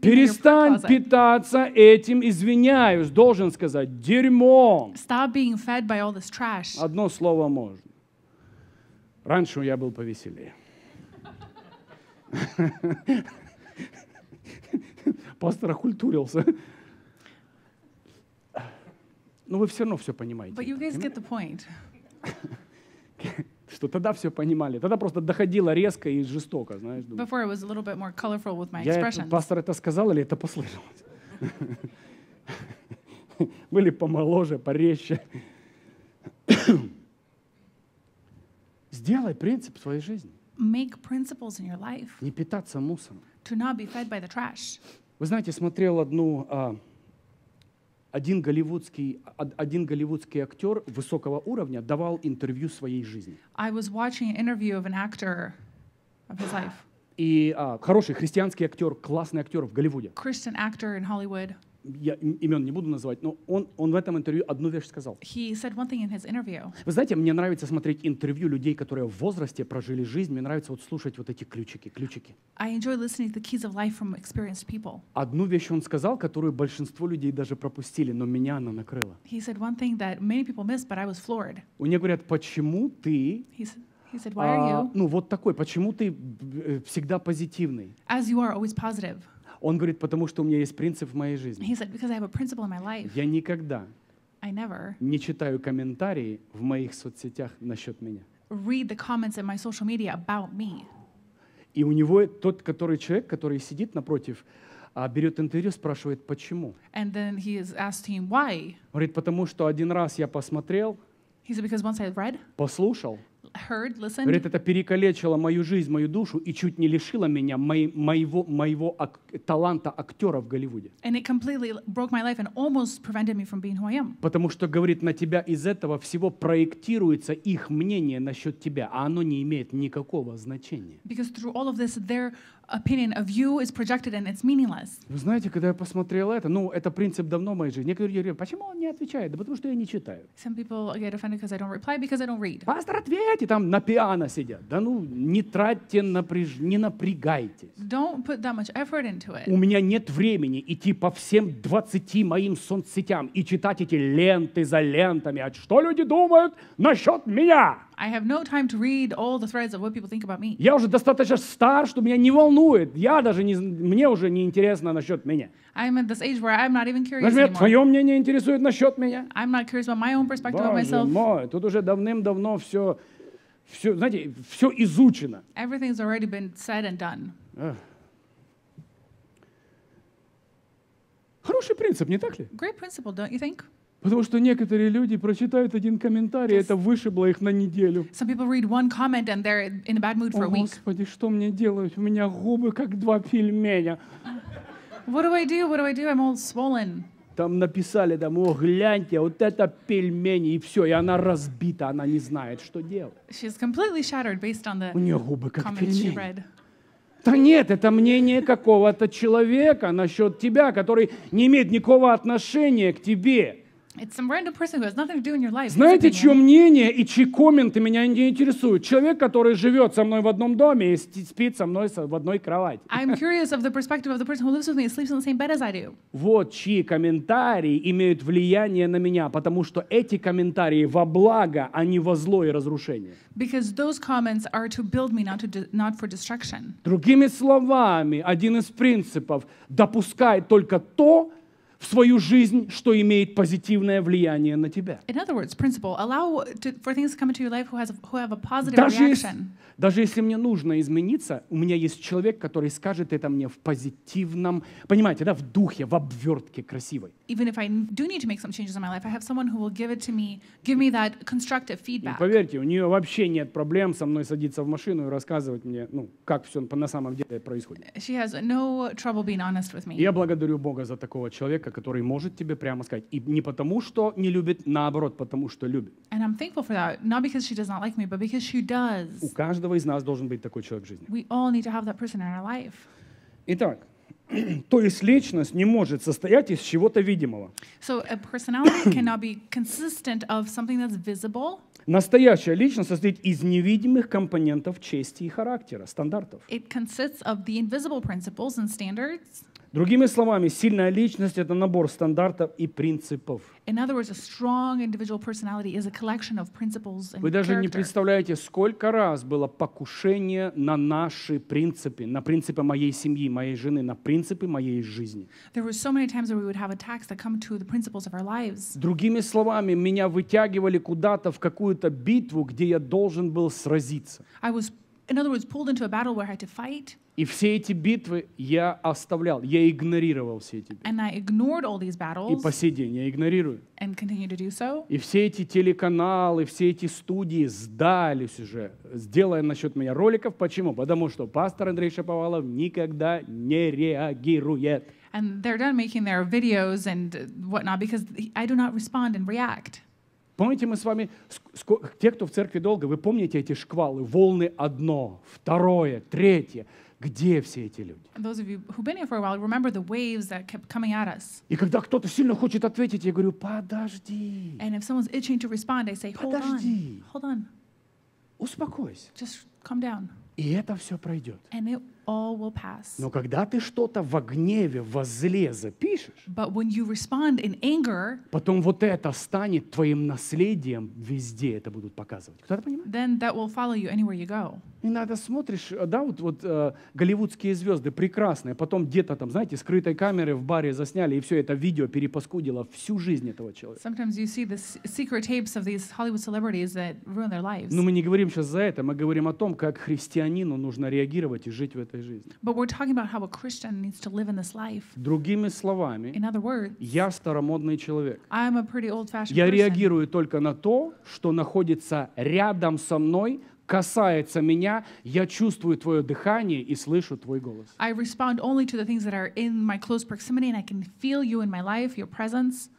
Перестань питаться этим, извиняюсь, должен сказать, дерьмом. Stop being fed by all this trash. Одно слово можно. Раньше я был повеселее. Пастор окультурился. Но вы все равно все понимаете. But you guys get the point что тогда все понимали. Тогда просто доходило резко и жестоко, знаешь. Before it was a little bit more colorful with my expressions. Я, пастор это сказал или это послышалось? [LAUGHS] Были помоложе, порезче. [COUGHS] Сделай принцип своей жизни. Make principles in your life. Не питаться мусором. To not be fed by the trash. Вы знаете, смотрел одну а, один голливудский, один голливудский актер высокого уровня давал интервью своей жизни. I was watching an interview of an actor of his life. И а, хороший христианский актер, классный актер в Голливуде. Christian actor in Hollywood я имен не буду называть, но он, он в этом интервью одну вещь сказал. He said one thing in his Вы знаете, мне нравится смотреть интервью людей, которые в возрасте прожили жизнь. Мне нравится вот слушать вот эти ключики, ключики. I enjoy listening to the keys of life from experienced people. Одну вещь он сказал, которую большинство людей даже пропустили, но меня она накрыла. He said one thing that many people missed, but I was floored. У меня говорят, почему ты... He said, He said, Why а, are you? А, ну вот такой, почему ты э, всегда позитивный? As you are always positive. Он говорит, потому что у меня есть принцип в моей жизни. He said, I have a in my life. Я никогда I never не читаю комментарии в моих соцсетях насчет меня. Read the comments in my social media about me. И у него тот, который человек, который сидит напротив, а, берет интервью, спрашивает, почему. And then he is asking why. Говорит, потому что один раз я посмотрел, He said, because once I read, послушал, heard, listened. Говорит, это перекалечило мою жизнь, мою душу и чуть не лишило меня мои, моего, моего ак- таланта актера в Голливуде. And it completely broke my life and almost prevented me from being who I am. Потому что, говорит, на тебя из этого всего проектируется их мнение насчет тебя, а оно не имеет никакого значения. Because through all of this, their opinion of you is projected and it's meaningless. Вы знаете, когда я посмотрел это, ну, это принцип давно в моей жизни. Некоторые говорят, почему он не отвечает? Да потому что я не читаю. Some people get offended because I don't reply because I don't read. Пастор, ответьте, там на пиано сидят. Да ну, не тратьте, напряж... не напрягайте. Don't put that much effort into it. У меня нет времени идти по всем 20 моим соцсетям и читать эти ленты за лентами. А что люди думают насчет меня? I have no time to read all the threads of what people think about me. Я уже достаточно стар, что меня не волнует. Я даже не, мне уже не интересно насчет меня. I'm at this age where I'm not even curious Даже меня anymore. твое мнение интересует насчет меня. I'm not curious about my own perspective Боже of myself. мой, тут уже давным-давно все, все, знаете, все изучено. Everything's already been said and done. Ugh. Хороший принцип, не так ли? Great principle, don't you think? Потому что некоторые люди прочитают один комментарий, это вышибло их на неделю. Some people read one comment and they're in a bad mood for a week. Господи, что мне делать? У меня губы как два пельменя. What do I do? What do I do? I'm all swollen. Там написали, там, о, гляньте, вот это пельмени, и все, и она разбита, она не знает, что делать. She's completely shattered based on the У нее губы как пельмени. Да нет, это мнение какого-то человека насчет тебя, который не имеет никакого отношения к тебе. It's some random person who has nothing to do in your life. Знаете, чье мнение и чьи комменты меня не интересуют? Человек, который живет со мной в одном доме и спит со мной в одной кровати. I'm [LAUGHS] curious of the perspective of the person who lives with me and sleeps in the same bed as I do. Вот чьи комментарии имеют влияние на меня, потому что эти комментарии во благо, а не во зло и разрушение. Because those comments are to build me, not, to not for destruction. Другими словами, один из принципов – допускай только то, в свою жизнь, что имеет позитивное влияние на тебя. даже Если, даже если мне нужно измениться, у меня есть человек, который скажет это мне в позитивном, понимаете, да, в духе, в обвертке красивой even if I do need to make some changes in my life, I have someone who will give it to me, give me that constructive feedback. И поверьте, у нее вообще нет проблем со мной садиться в машину и рассказывать мне, ну, как все на самом деле происходит. She has no trouble being honest with me. Я благодарю Бога за такого человека, который может тебе прямо сказать, и не потому, что не любит, наоборот, потому что любит. And I'm thankful for that, not because she does not like me, but because she does. У каждого из нас должен быть такой человек в жизни. We all need to have that person in our life. Итак, [CLEARS THROAT] То есть личность не может состоять из чего-то видимого. So a [CLEARS THROAT] be of that's Настоящая личность состоит из невидимых компонентов чести и характера, стандартов. It of the and Другими словами, сильная личность – это набор стандартов и принципов. words, Вы даже не представляете, сколько раз было покушение на наши принципы, на принципы моей семьи, моей жены, на принципы моей жизни. Другими словами, меня вытягивали куда-то в какую-то битву, где я должен был сразиться. In other words, pulled into a battle where I had to fight. И все эти битвы я оставлял, я игнорировал все эти битвы. And I ignored all these battles. И по сей день я игнорирую. And continue to do so. И все эти телеканалы, все эти студии сдались уже, сделая насчет меня роликов. Почему? Потому что пастор Андрей Шаповалов никогда не реагирует. And they're done making their videos and whatnot because I do not respond and react. Помните, мы с вами, те, кто в церкви долго, вы помните эти шквалы, волны одно, второе, третье. Где все эти люди? И когда кто-то сильно хочет ответить, я говорю, подожди. Respond, say, hold подожди. On, hold on. Успокойся. И это все пройдет. And it all will pass. Но когда ты что-то в гневе, во зле запишешь, But when you respond in anger, потом вот это станет твоим наследием везде, это будут показывать. Кто-то понимает? Then that will follow you anywhere you go. Иногда смотришь, э, да, вот, вот э, голливудские звезды прекрасные, потом где-то там, знаете, скрытой камеры в баре засняли, и все это видео перепаскудило всю жизнь этого человека. Но мы не говорим сейчас за это, мы говорим о том, как христианину нужно реагировать и жить в этом этой жизни. But we're talking about how a Christian needs to live in this life. Другими словами, in other words, я старомодный человек. I'm a pretty old-fashioned я person. реагирую только на то, что находится рядом со мной, касается меня, я чувствую твое дыхание и слышу твой голос. I respond only to the things that are in my close proximity and I can feel you in my life, your presence.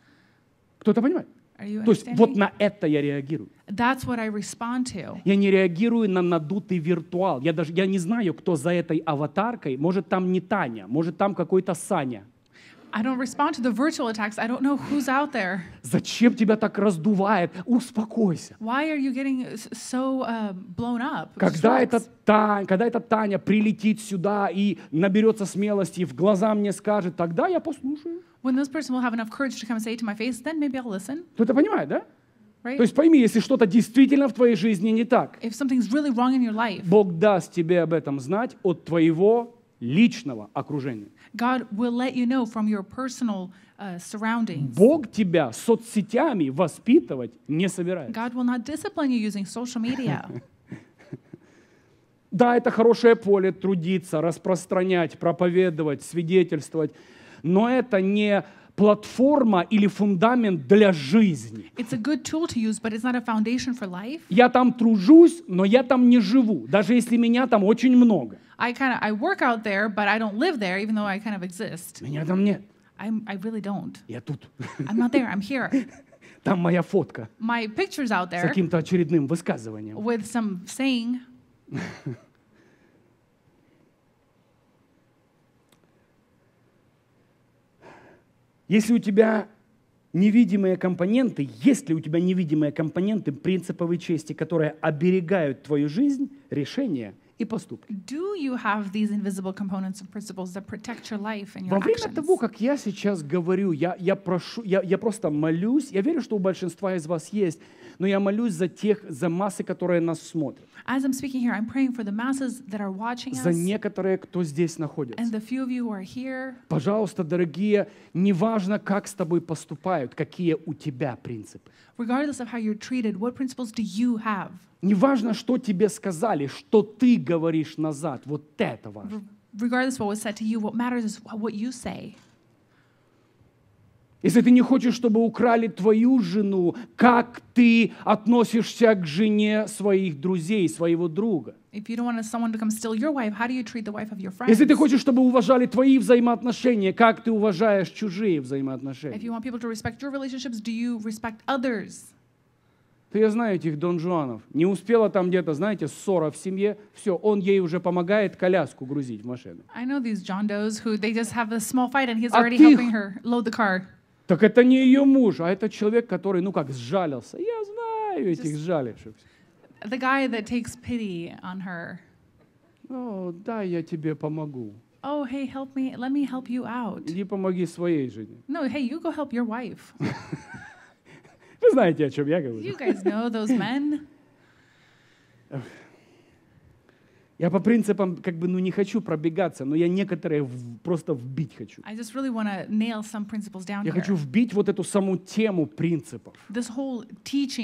Кто-то понимает? То есть вот на это я реагирую. That's what I respond to. Я не реагирую на надутый виртуал. Я даже я не знаю, кто за этой аватаркой. Может, там не Таня, может, там какой-то Саня. I don't respond to the virtual attacks. I don't know who's out there. Зачем тебя так раздувает? Успокойся. Why are you getting so uh, blown up? Когда это Таня, когда эта Таня прилетит сюда и наберется смелости, в глаза мне скажет, тогда я послушаю. When this person will have enough courage to come and say it to my face, then maybe I'll listen. Ты это понимаешь, да? Right? То есть пойми, если что-то действительно в твоей жизни не так, If really wrong in your life, Бог даст тебе об этом знать от твоего личного окружения. God will let you know from your personal uh, Бог тебя соцсетями воспитывать не собирается. God will not discipline you using social media. [LAUGHS] да, это хорошее поле трудиться, распространять, проповедовать, свидетельствовать, но это не платформа или фундамент для жизни. It's a good tool to use, but it's not a foundation for life. Я там тружусь, но я там не живу, даже если меня там очень много. I kind of I work out there, but I don't live there, even though I kind of exist. Меня там нет. I'm, I really don't. Я тут. I'm not there. I'm here. Там моя фотка. My picture's out there. С каким-то очередным высказыванием. With some saying. Если у тебя невидимые компоненты, если у тебя невидимые компоненты принциповой чести, которые оберегают твою жизнь, решения и поступки. Do you have these invisible components and principles that protect your life and your Во время actions? того, как я сейчас говорю, я, я, прошу, я, я просто молюсь, я верю, что у большинства из вас есть но я молюсь за тех, за массы, которые нас смотрят. As I'm speaking here, I'm praying for the masses that are watching us. За некоторые, кто здесь находится. And the few of you who are here. Пожалуйста, дорогие, неважно, как с тобой поступают, какие у тебя принципы. Regardless of how you're treated, what principles do you have? Неважно, что тебе сказали, что ты говоришь назад. Вот это важно. Regardless of what was said to you, what matters is what you say. Если ты не хочешь, чтобы украли твою жену, как ты относишься к жене своих друзей, своего друга? Если ты хочешь, чтобы уважали твои взаимоотношения, как ты уважаешь чужие взаимоотношения? Ты, я знаю этих Дон Жуанов. Не успела там где-то, знаете, ссора в семье. Все, он ей уже помогает коляску грузить в машину. I know these John Does who they just have a small fight and he's а already helping her load the car. Так это не ее муж, а это человек, который, ну как, сжалился. Я знаю этих Just сжалившихся. The guy that takes pity on her. О, да, я тебе помогу. Oh, hey, help me. Let me help you out. Иди помоги своей жене. No, hey, you go help your wife. [LAUGHS] Вы знаете, о чем я говорю. You guys know those men. Я по принципам как бы ну не хочу пробегаться, но я некоторые в, просто вбить хочу. I just really nail some down Я here. хочу вбить вот эту саму тему принципов. This whole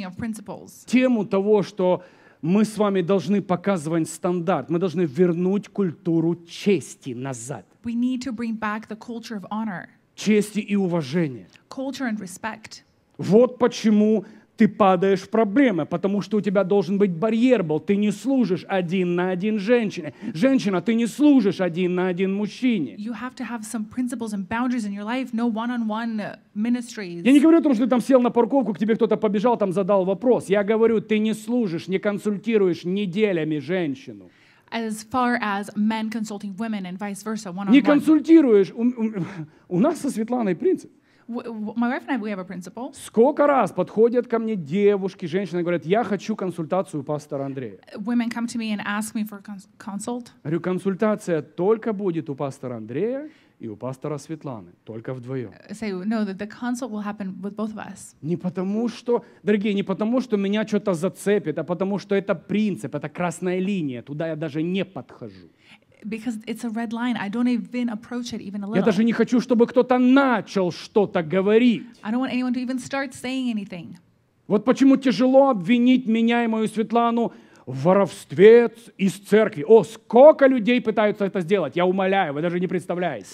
of Тему того, что мы с вами должны показывать стандарт, мы должны вернуть культуру чести назад. We need to bring back the of honor. Чести и уважения. and Вот почему ты падаешь в проблемы, потому что у тебя должен быть барьер был. Ты не служишь один на один женщине. Женщина, ты не служишь один на один мужчине. Uh, Я не говорю о том, что ты там сел на парковку, к тебе кто-то побежал, там задал вопрос. Я говорю, ты не служишь, не консультируешь неделями женщину as far as men consulting women and vice versa, one on one. Не консультируешь. У, у, у нас со Светланой принцип. My wife and I, we have a principle. Сколько раз подходят ко мне девушки, женщины, говорят, я хочу консультацию пастора Андрея. Women come to me and ask me for consult. Говорю, консультация только будет у пастора Андрея и у пастора Светланы, только вдвоем. Uh, say, no, the consult will happen with both of us. Не потому что, дорогие, не потому что меня что-то зацепит, а потому что это принцип, это красная линия, туда я даже не подхожу. Because it's a red line. I don't even approach it even a little. Я даже не хочу, чтобы кто-то начал что-то говорить. I don't want anyone to even start saying anything. Вот почему тяжело обвинить меня и мою Светлану в воровстве из церкви. О, сколько людей пытаются это сделать, я умоляю, вы даже не представляете.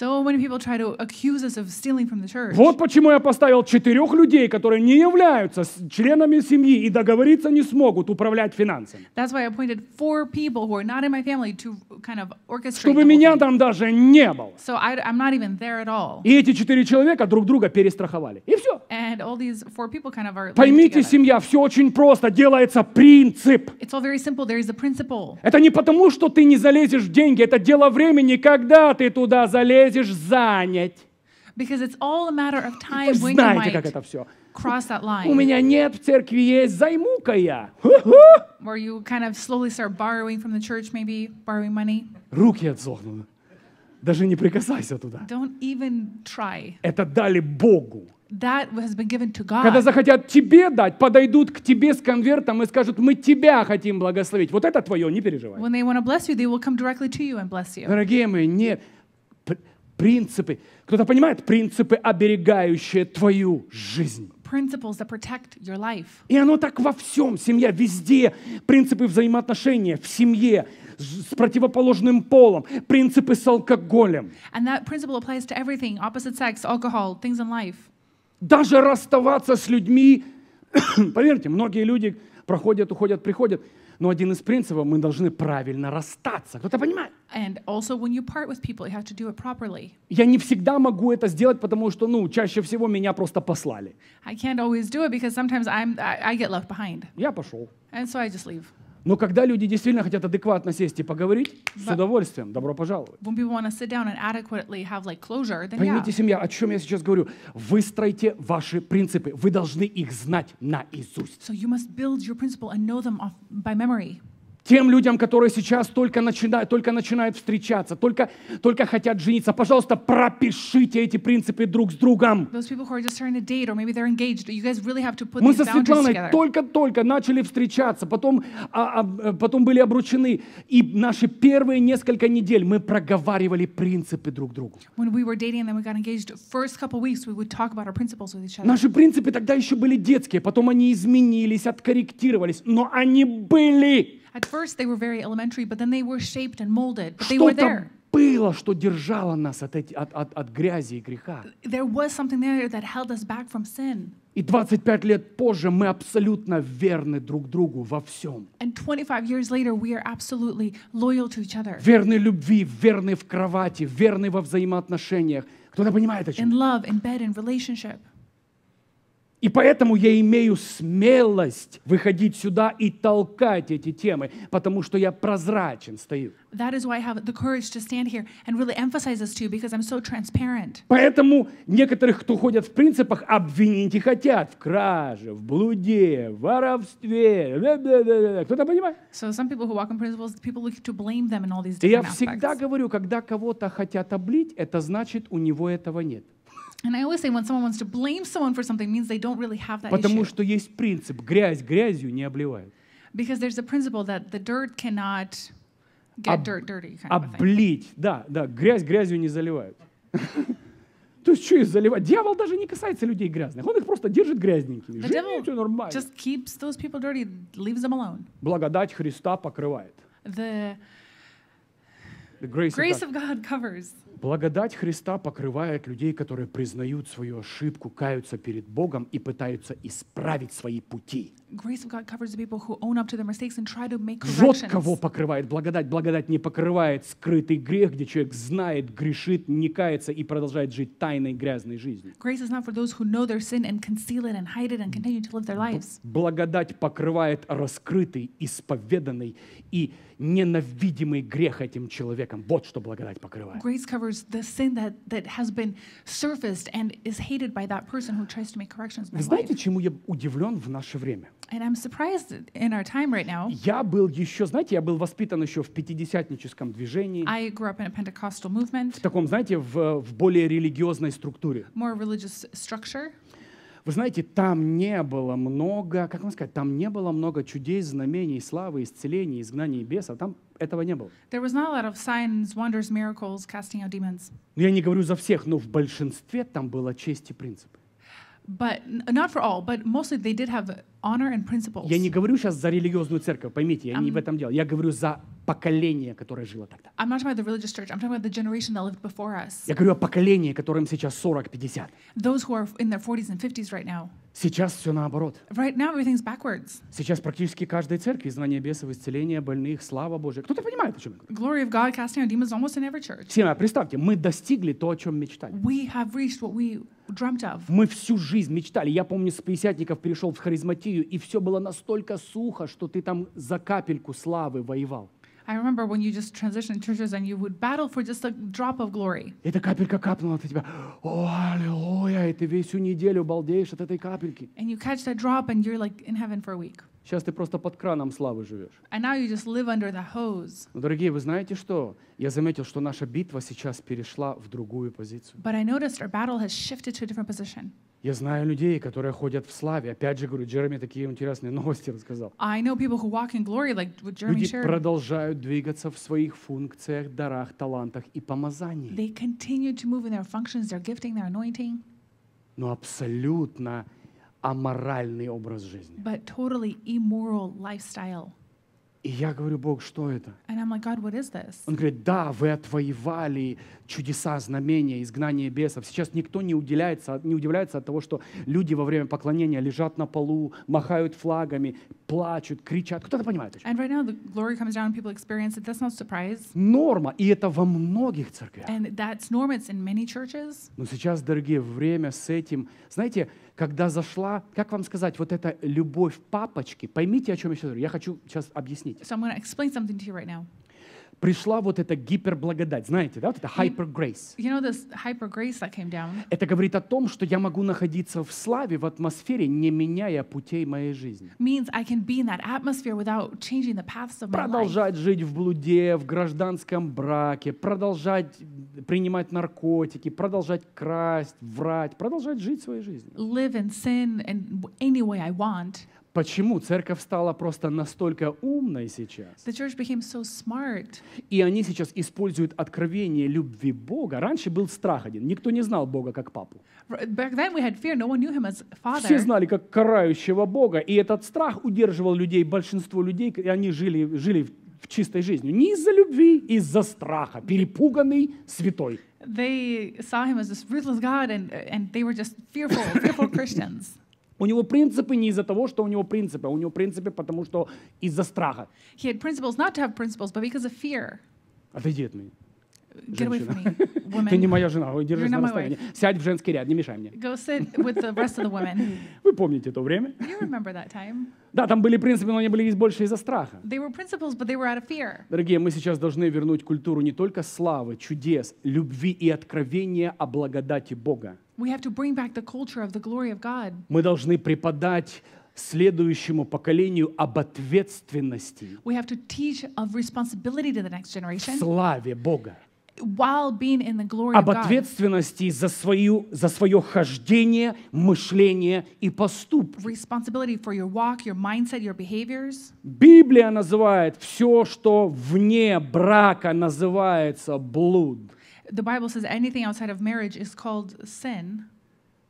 Вот почему я поставил четырех людей, которые не являются членами семьи и договориться не смогут управлять финансами. That's why I appointed four people who are not in my family to kind Чтобы меня там даже не было. So I, I'm not even there at all. И эти четыре человека друг друга перестраховали. И все. And all these four kind of are Поймите, семья, все очень просто, делается принцип. It's all very very simple. There is a principle. Это не потому, что ты не залезешь в деньги, это дело времени, когда ты туда залезешь, занять. Because it's all a matter of time when знаете, you might как это все. Cross that line. У меня нет, в церкви есть, займука ка я. Where you kind of slowly start borrowing from the church, maybe borrowing money. Руки отсохнут. Даже не прикасайся туда. Don't even try. Это дали Богу that has been given to God. Когда захотят тебе дать, подойдут к тебе с конвертом и скажут, мы тебя хотим благословить. Вот это твое, не переживай. When they want to bless you, they will come directly to you and bless you. Дорогие мои, нет. Принципы. Кто-то понимает? Принципы, оберегающие твою жизнь. Principles that protect your life. И оно так во всем. Семья везде. Принципы взаимоотношения в семье, с противоположным полом, принципы с алкоголем. And that principle applies to everything, opposite sex, alcohol, things in life даже расставаться с людьми. [COUGHS] Поверьте, многие люди проходят, уходят, приходят. Но один из принципов мы должны правильно расстаться. Кто-то понимает? people, Я не всегда могу это сделать, потому что, ну, чаще всего меня просто послали. I can't do it I, I get left Я пошел. And so I just leave. Но когда люди действительно хотят адекватно сесть и поговорить, с удовольствием, добро пожаловать. Like Поймите, семья, о чем я сейчас говорю. Выстройте ваши принципы. Вы должны их знать наизусть тем людям, которые сейчас только начинают, только начинают встречаться, только, только хотят жениться, пожалуйста, пропишите эти принципы друг с другом. Really Мы со Светланой только-только начали встречаться, потом, а, а, э, потом были обручены, и наши первые несколько недель мы проговаривали принципы друг другу. наши принципы тогда еще были детские, потом они изменились, откорректировались, но они были. At first they were very elementary, but then they were shaped and molded. But they were there. было, что держало нас от, от, от, от грязи и греха. There was something there that held us back from sin. И 25 лет позже мы абсолютно верны друг другу во всем. And 25 years later we are absolutely loyal to each other. Верны любви, верны в кровати, верны во взаимоотношениях. Кто-то понимает о чем? In love, in bed, in relationship. И поэтому я имею смелость выходить сюда и толкать эти темы, потому что я прозрачен стою. really so Поэтому некоторых, кто ходят в принципах, обвинить и хотят в краже, в блуде, в воровстве. Кто-то понимает? So some Я всегда говорю, когда кого-то хотят облить, это значит, у него этого нет. And I always say when someone wants to blame someone for something means they don't really have that Потому issue. что есть принцип грязь грязью не обливают. Because there's a principle that the dirt cannot get Об, dirt dirty kind облить, of да, да, грязь грязью не заливают. То есть что их заливать? Дьявол даже не касается людей грязных, он их просто держит грязненькими. The devil все нормально. Just keeps those people dirty, leaves them alone. Благодать Христа покрывает. The, the grace, grace of God, of God covers. Благодать Христа покрывает людей, которые признают свою ошибку, каются перед Богом и пытаются исправить свои пути. Вот кого покрывает благодать. Благодать не покрывает скрытый грех, где человек знает, грешит, не кается и продолжает жить тайной грязной жизнью. Благодать покрывает раскрытый, исповеданный и ненавидимый грех этим человеком. Вот что благодать покрывает. Grace covers the sin that, that has been surfaced and is hated by that person who tries to make corrections Вы знаете, чему я удивлен в наше время? And I'm surprised in our time right now. Я был еще, знаете, я был воспитан еще в пятидесятническом движении. I grew up in a Pentecostal movement. В таком, знаете, в, в более религиозной структуре. More religious structure. Вы знаете, там не было много, как вам сказать, там не было много чудес, знамений, славы, исцелений, изгнаний беса. Там этого не было. There was not a lot of signs, wonders, miracles, casting out demons. Ну, я не говорю за всех, но в большинстве там было честь и принципы. But not for all, but mostly they did have honor and principles. Я не говорю сейчас за религиозную церковь, поймите, я um, не в um, этом дело. Я говорю за поколение, которое жило тогда. Я говорю о поколении, которым сейчас 40-50. right Сейчас все наоборот. Right now Сейчас практически каждой церкви знание бесов, исцеление больных, слава Божья. Кто-то понимает, о чем я говорю? Glory of God casting out demons almost in every church. Семья, представьте, мы достигли то, о чем мечтали. We have reached what we dreamt of. Мы всю жизнь мечтали. Я помню, с пятидесятников перешел в харизматию, и все было настолько сухо, что ты там за капельку славы воевал. I remember when you just transitioned churches and you would battle for just a drop of glory. И эта капелька капнула на тебя. О, аллилуйя, и ты всю неделю балдеешь от этой капельки. And you catch that drop and you're like in heaven for a week. Сейчас ты просто под краном славы живешь. And now you just live under the hose. Но, дорогие, вы знаете что? Я заметил, что наша битва сейчас перешла в другую позицию. But I noticed our battle has shifted to a different position. Я знаю людей, которые ходят в славе. Опять же говорю, Джереми такие интересные новости рассказал. I know people who walk in glory, like what Jeremy Люди shared. продолжают двигаться в своих функциях, дарах, талантах и помазании. They continue to move in their functions, their gifting, their anointing. Но абсолютно аморальный образ жизни. But totally immoral lifestyle. И я говорю, Бог, что это? like, Он говорит, да, вы отвоевали чудеса, знамения, изгнание бесов. Сейчас никто не удивляется, не удивляется от того, что люди во время поклонения лежат на полу, махают флагами, плачут, кричат. Кто-то понимает? это? right Норма, и это во многих церквях. Но сейчас, дорогие, время с этим, знаете, когда зашла, как вам сказать, вот эта любовь папочки, поймите, о чем я сейчас говорю. Я хочу сейчас объяснить. So I'm explain something to you right now пришла вот эта гиперблагодать, знаете, да, вот эта hyper grace. You know this hyper grace that came down. Это говорит о том, что я могу находиться в славе, в атмосфере, не меняя путей моей жизни. Means I can be in that atmosphere without changing the paths of my life. Продолжать жить в блуде, в гражданском браке, продолжать принимать наркотики, продолжать красть, врать, продолжать жить своей жизнью. Live in sin in any way I want. Почему церковь стала просто настолько умной сейчас? The church became so smart. И они сейчас используют откровение любви Бога. Раньше был страх один. Никто не знал Бога как папу. Back then we had fear. No one knew him as father. Все знали как карающего Бога. И этот страх удерживал людей, большинство людей, и они жили, жили в чистой жизни. Не из-за любви, из-за страха. Перепуганный святой. They saw him as this ruthless God, and, and they were just fearful, fearful [COUGHS] Christians. У него принципы не из-за того, что у него принципы, а у него принципы потому, что из-за страха. He had principles not to have principles, but because of fear. Отойди от меня. Get away from me, Ты не моя жена, держись на расстоянии. Сядь в женский ряд, не мешай мне. Go sit with the rest of the women. [LAUGHS] Вы помните то время? You remember that time. Да, там были принципы, но они были больше из-за страха. They were principles, but they were out of fear. Дорогие, мы сейчас должны вернуть культуру не только славы, чудес, любви и откровения о благодати Бога. Мы должны преподать следующему поколению об ответственности. We have to teach of responsibility to the next generation. Славе Бога. While being in the glory об ответственности за, свою, за свое хождение, мышление и поступки. Responsibility for your walk, your mindset, your behaviors. Библия называет все, что вне брака, называется блуд. The Bible says anything outside of marriage is called sin.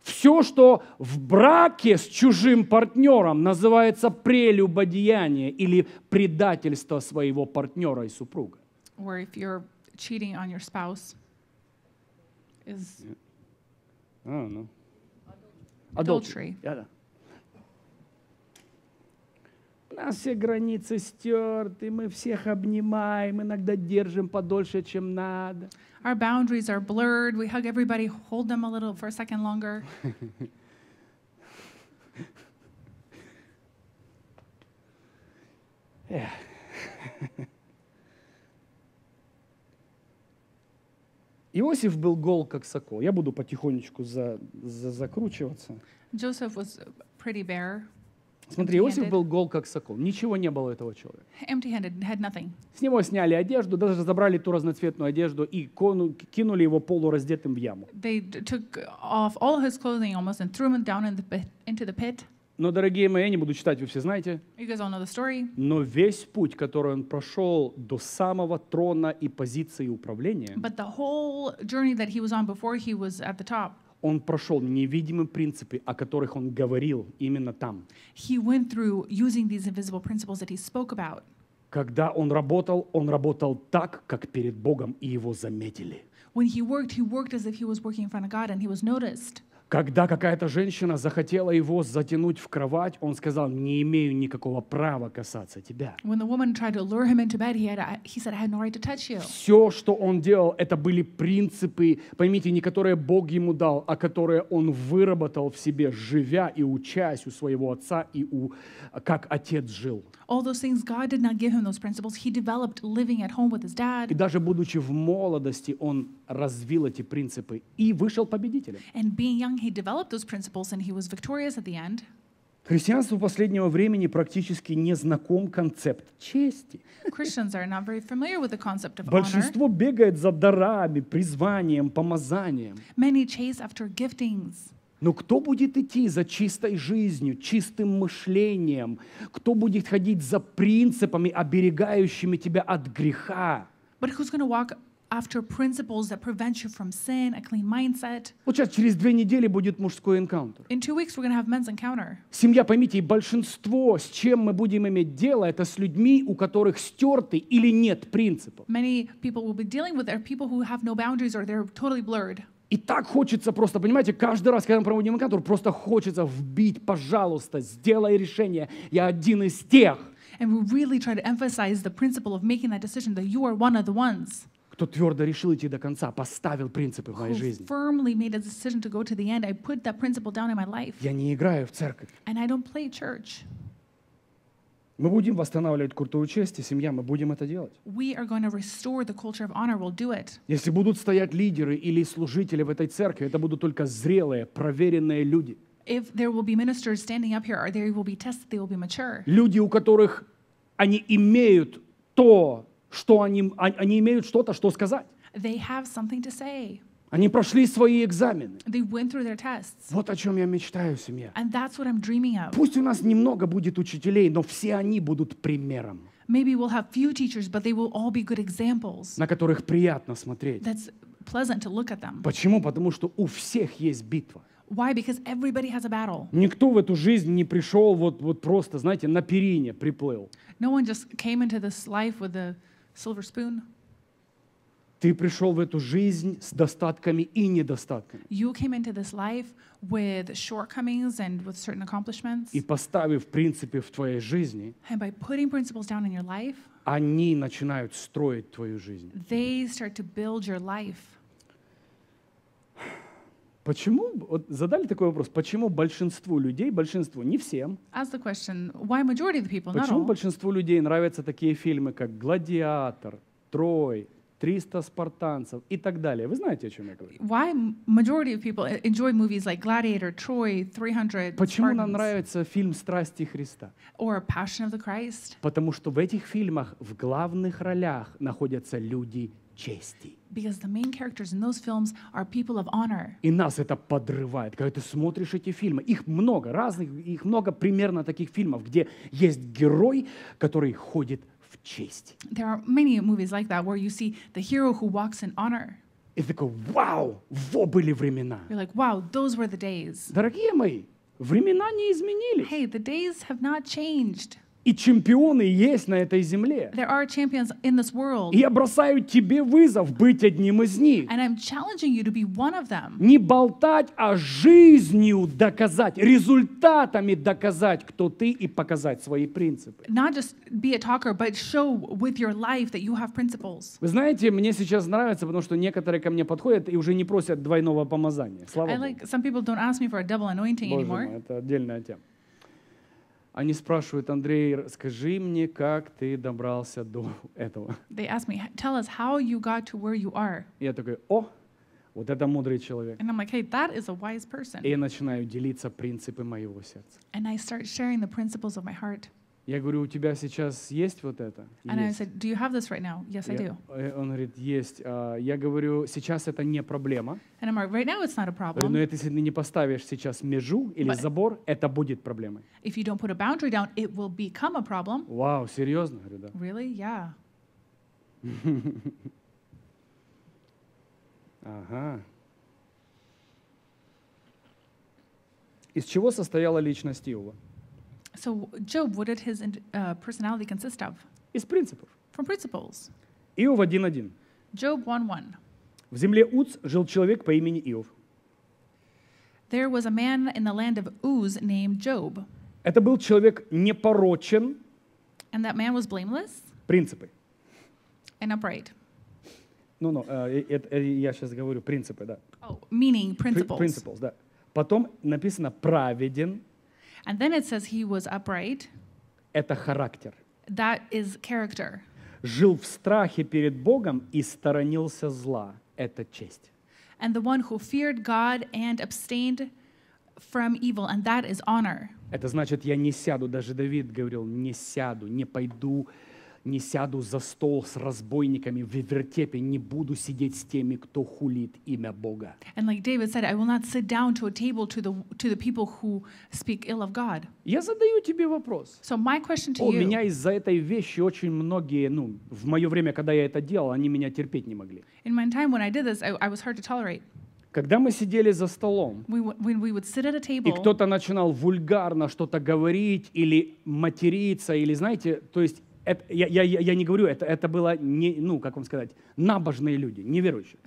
Все, что в браке с чужим партнером, называется прелюбодеяние или предательство своего партнера и супруга. Or if you're cheating on your spouse is... I don't know. Adultery. Adultery. Yeah нас все границы стерты, мы всех обнимаем, иногда держим подольше, чем надо. Our boundaries are blurred. We hug everybody, hold them a little for a second longer. yeah. [LAUGHS] Иосиф был гол, как сокол. Я буду потихонечку за, за, закручиваться. Joseph was pretty bare. Смотри, Иосиф был гол, как сокол. Ничего не было у этого человека. had С него сняли одежду, даже забрали ту разноцветную одежду и кинули его полураздетым в яму. They took off all his clothing almost and threw him Но, дорогие мои, я не буду читать, вы все знаете. Но весь путь, который он прошел до самого трона и позиции управления, он прошел невидимые принципы, о которых он говорил именно там. He went through using these invisible principles that he spoke about. Когда он работал, он работал так, как перед Богом, и его заметили. When he worked, he worked as if he was working in front of God, and he was noticed. Когда какая-то женщина захотела его затянуть в кровать, он сказал, не имею никакого права касаться тебя. Все, что он делал, это были принципы, поймите, не которые Бог ему дал, а которые он выработал в себе, живя и учась у своего отца и у, как отец жил. И даже будучи в молодости, он развил эти принципы и вышел победителем. And Христианству последнего времени практически не знаком концепт чести. Большинство бегает за дарами, призванием, помазанием. Но кто будет идти за чистой жизнью, чистым мышлением? Кто будет ходить за принципами, оберегающими тебя от греха? But who's going to walk after principles that prevent you from sin, a clean mindset. Вот сейчас через две недели будет мужской энкаунтер. In two weeks we're going to have men's encounter. Семья, поймите, большинство, с чем мы будем иметь дело, это с людьми, у которых стерты или нет принципов. Many people will be dealing with are people who have no boundaries or they're totally blurred. И так хочется просто, понимаете, каждый раз, когда мы проводим энкаунтер, просто хочется вбить, пожалуйста, сделай решение, я один из тех. And we really try to emphasize the principle of making that decision that you are one of the ones кто твердо решил идти до конца, поставил принципы в моей жизни. Я не играю в церковь. And I don't play church. Мы будем восстанавливать культуру чести, семья, мы будем это делать. Если будут стоять лидеры или служители в этой церкви, это будут только зрелые, проверенные люди. Люди, у которых они имеют то, что они, а, они имеют что-то, что сказать. They have to say. Они прошли свои экзамены. They went their tests. Вот о чем я мечтаю, семья. And that's what I'm of. Пусть у нас немного будет учителей, но все они будут примером. Maybe we'll have few teachers, but they will all be good examples. На которых приятно смотреть. That's pleasant to look at them. Почему? Потому что у всех есть битва. Why? Because everybody has a battle. Никто в эту жизнь не пришел вот, вот просто, знаете, на перине приплыл. No one just came into this life with a silver spoon. You came into this life with shortcomings and with certain accomplishments. and by putting principles down in your life, They start to build your life. Почему, вот задали такой вопрос, почему большинству людей, большинству, не всем, the question, why of the people, почему большинству людей нравятся такие фильмы, как «Гладиатор», «Трой», «300 спартанцев» и так далее. Вы знаете, о чем я говорю? why m- majority of people enjoy movies like Gladiator, Troy, 300, Почему нам нравится фильм «Страсти Христа»? or Passion of the Christ? Потому что в этих фильмах в главных ролях находятся люди чести. Because the main characters in those films are people of honor. И нас это подрывает, когда ты смотришь эти фильмы. Их много разных, их много примерно таких фильмов, где есть герой, который ходит в честь. There are many movies like that where you see the hero who walks in honor. И ты такой, вау, во были времена. You're like, wow, those were the days. Дорогие мои, времена не изменились. Hey, the days have not changed. И чемпионы есть на этой земле. There are champions in this world. И я бросаю тебе вызов быть одним из них. And I'm challenging you to be one of them. Не болтать, а жизнью доказать, результатами доказать, кто ты и показать свои принципы. Not just be a talker, but show with your life that you have principles. Вы знаете, мне сейчас нравится, потому что некоторые ко мне подходят и уже не просят двойного помазания. Слава I like, Some people don't ask me for a double anointing Боже anymore. Мой, это отдельная тема. Они спрашивают, Андрей, скажи мне, как ты добрался до этого. They ask me, tell us how you got to where you are. Я такой, о, вот это мудрый человек. And I'm like, hey, that is a wise person. И я начинаю делиться принципы моего сердца. And I start sharing the principles of my heart. Я говорю, у тебя сейчас есть вот это? And есть. I said, do you have this right now? Yes, я, I do. Э, он говорит, есть. А, я говорю, сейчас это не проблема. And I'm like, right now it's not a problem. но если ты не поставишь сейчас межу или But забор, это будет проблемой. If you don't put a boundary down, it will become a problem. Вау, серьезно? Говорю, да. Really? Yeah. [LAUGHS] ага. Из чего состояла личность Иова? So Job, what did his uh, personality consist of? Из принципов. From principles. Иов 1.1. Job 1.1. В земле Уц жил человек по имени Иов. There was a man in the land of Uz named Job. Это был человек непорочен. And that man was blameless. Принципы. And upright. Ну, ну, это, я сейчас говорю принципы, да. Oh, meaning principles. Principles, да. Потом написано праведен. And then it says he was upright. Это характер. That is character. Жил в страхе перед Богом и сторонился зла. Это честь. And the one who feared God and abstained from evil, and that is honor. Это значит, я не сяду, даже Давид говорил, не сяду, не пойду, не сяду за стол с разбойниками в вертепе, не буду сидеть с теми, кто хулит имя Бога. And like David said, I will not sit down to a table to the to the Я задаю тебе вопрос. So my question to О, you. меня из-за этой вещи очень многие, ну, в мое время, когда я это делал, они меня терпеть не могли. In my time when I did this, I, I was hard Когда мы сидели за столом, и кто-то начинал вульгарно что-то говорить или материться, или, знаете, то есть это, я, я, я не говорю, это, это было, не, ну, как вам сказать, набожные люди, неверующие.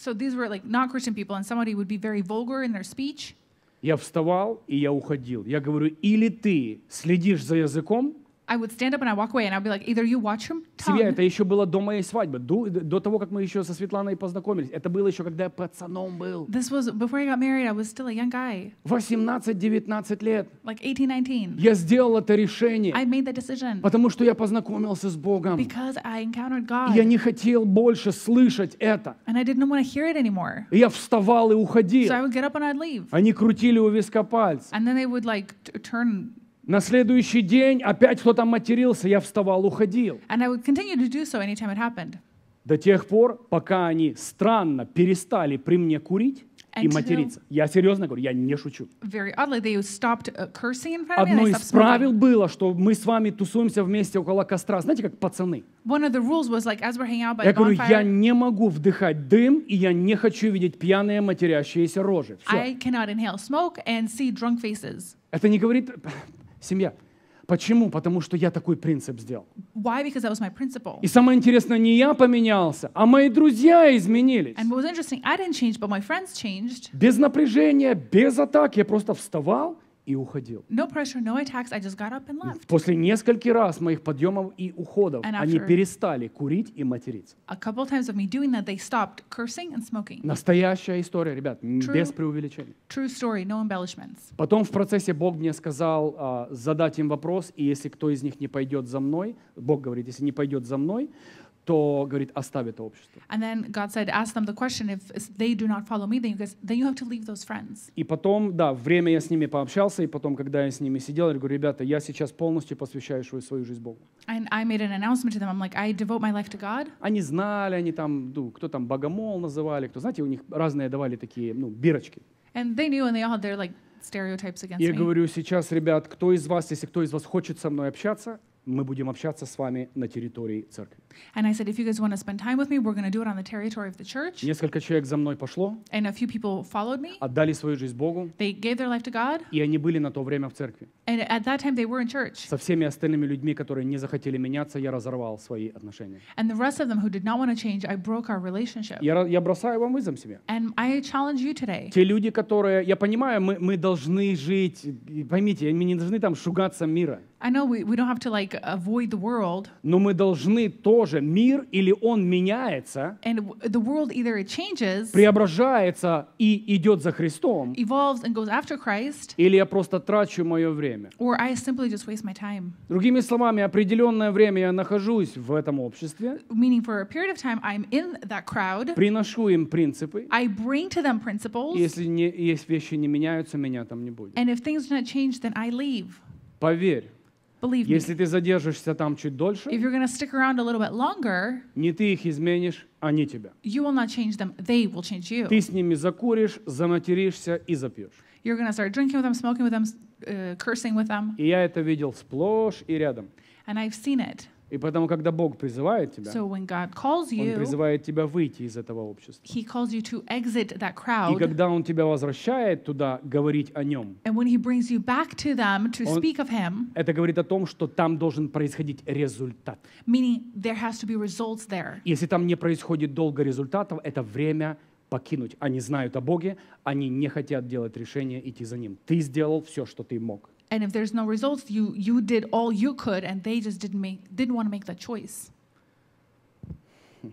Я вставал и я уходил. Я говорю, или ты следишь за языком, I would stand up and I walk away, and I'd be like, either you watch him. Семья, это еще было до моей свадьбы, до, до того, как мы еще со Светланой познакомились. Это было еще, когда я пацаном был. This was before I got married. I was still a young guy. 18-19 лет. Like 18-19. Я сделал это решение. I made that decision. Потому что я познакомился с Богом. Because I encountered God. И я не хотел больше слышать это. And I didn't want to hear it anymore. И я вставал и уходил. So I would get up and I'd leave. Они крутили у виска пальцы. And then they would like turn на следующий день опять кто-то матерился, я вставал, уходил. And I would continue to do so anytime it happened. До тех пор, пока они странно перестали при мне курить и материться. Я серьезно говорю, я не шучу. Very oddly, they stopped uh, cursing in front of me Одно из правил было, что мы с вами тусуемся вместе около костра. Знаете, как пацаны. One of the rules was like, as we're hanging out by Я говорю, я не могу вдыхать дым, и я не хочу видеть пьяные матерящиеся рожи. Всё. I cannot inhale smoke and see drunk faces. Это не говорит Семья. Почему? Потому что я такой принцип сделал. Why? Because that was my principle. И самое интересное, не я поменялся, а мои друзья изменились. And what was interesting, I didn't change, but my friends changed. Без напряжения, без атак я просто вставал и уходил. No pressure, no attacks. I just got up and left. После нескольких раз моих подъемов и уходов and они перестали курить и материться. that, Настоящая история, ребят, true, без преувеличений. True story, no embellishments. Потом в процессе Бог мне сказал uh, задать им вопрос, и если кто из них не пойдет за мной, Бог говорит, если не пойдет за мной, кто говорит, оставит общество. said, the guys, И потом, да, время я с ними пообщался, и потом, когда я с ними сидел, я говорю, ребята, я сейчас полностью посвящаю свою свою жизнь Богу. And I made an announcement to them, I'm like, I devote my Они знали, они там, ну, кто там богомол называли, кто, знаете, у них разные давали такие, ну, бирочки. And their like Я me. говорю сейчас, ребят, кто из вас, если кто из вас хочет со мной общаться, мы будем общаться с вами на территории церкви. said, Несколько человек за мной пошло. And a few people followed me. Отдали свою жизнь Богу. They gave their life to God. И они были на то время в церкви. And at that time they were in church. Со всеми остальными людьми, которые не захотели меняться, я разорвал свои отношения. And the rest of them who did not want to change, I broke our relationship. Я, я бросаю вам вызов себе. And I challenge you today. Те люди, которые, я понимаю, мы, мы должны жить, поймите, мы не должны там шугаться мира. I know we, we don't have to like avoid the world. Но мы должны тоже мир или он меняется. And the world either it changes. Преображается и идет за Христом. Evolves and goes after Christ. Или я просто трачу мое время. Or I simply just waste my time. Другими словами, определенное время я нахожусь в этом обществе. Meaning for a period of time I'm in that crowd. Приношу им принципы. I bring to them principles. Если не, если вещи не меняются, меня там не будет. And if things do not change, then I leave. Поверь. Believe Если me. ты задержишься там чуть дольше, If you're going to stick around a little bit longer, не ты их изменишь, они тебя. you will not change them, they will change you. Ты с ними закуришь, заматеришься и запьешь. You're going to start drinking with them, smoking with them, uh, cursing with them. И я это видел сплошь и рядом. And I've seen it. И потому, когда Бог призывает тебя, so when God calls you, Он призывает тебя выйти из этого общества. He calls you to exit that crowd. И когда Он тебя возвращает туда, говорить о Нем. это говорит о том, что там должен происходить результат. Meaning there has to be results there. Если там не происходит долго результатов, это время покинуть. Они знают о Боге, они не хотят делать решение идти за Ним. Ты сделал все, что ты мог. and if there's no results, you you did all you could, and they just didn't make didn't want to make that choice. [LAUGHS]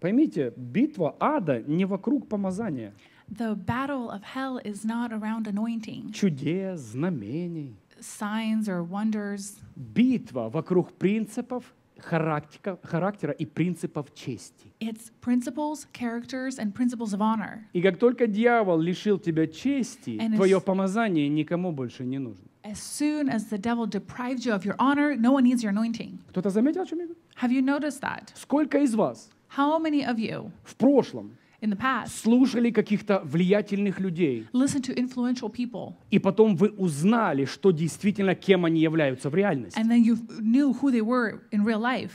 Поймите, битва ада не вокруг помазания. The battle of hell is not around anointing. Чудес, знамений. Signs or wonders. Битва вокруг принципов характера, характера и принципов чести. It's principles, characters, and principles of honor. И как только дьявол лишил тебя чести, and твое as, помазание никому больше не нужно. As soon as the devil deprived you of your honor, no one needs your anointing. Кто-то заметил, о чем я говорю? Have you noticed that? Сколько из вас How many of you в прошлом in the past. Слушали каких-то влиятельных людей. to people. И потом вы узнали, что действительно кем они являются в реальности. And then you knew who they were in real life.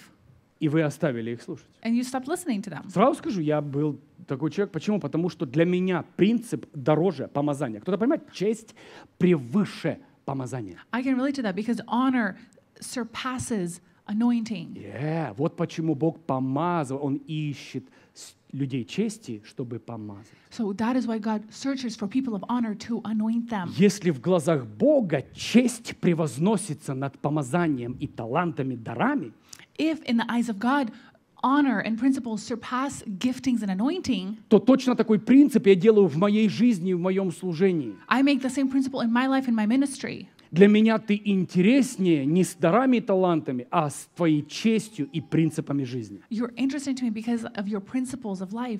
И вы оставили их слушать. And you to them. Сразу скажу, я был такой человек. Почему? Потому что для меня принцип дороже помазания. Кто-то понимает? Честь превыше помазания. I can relate to that because honor surpasses anointing. Yeah, вот почему Бог помазывает, Он ищет людей чести, чтобы помазать. So that is why God searches for people of honor to anoint them. Если в глазах Бога честь превозносится над помазанием и талантами, дарами, if in the eyes of God honor and principles surpass giftings and anointing, то точно такой принцип я делаю в моей жизни, в моем служении. I make the same principle in my life, in my ministry. Для меня ты интереснее не с дарами и талантами, а с твоей честью и принципами жизни. You're interesting to me because of your principles of life.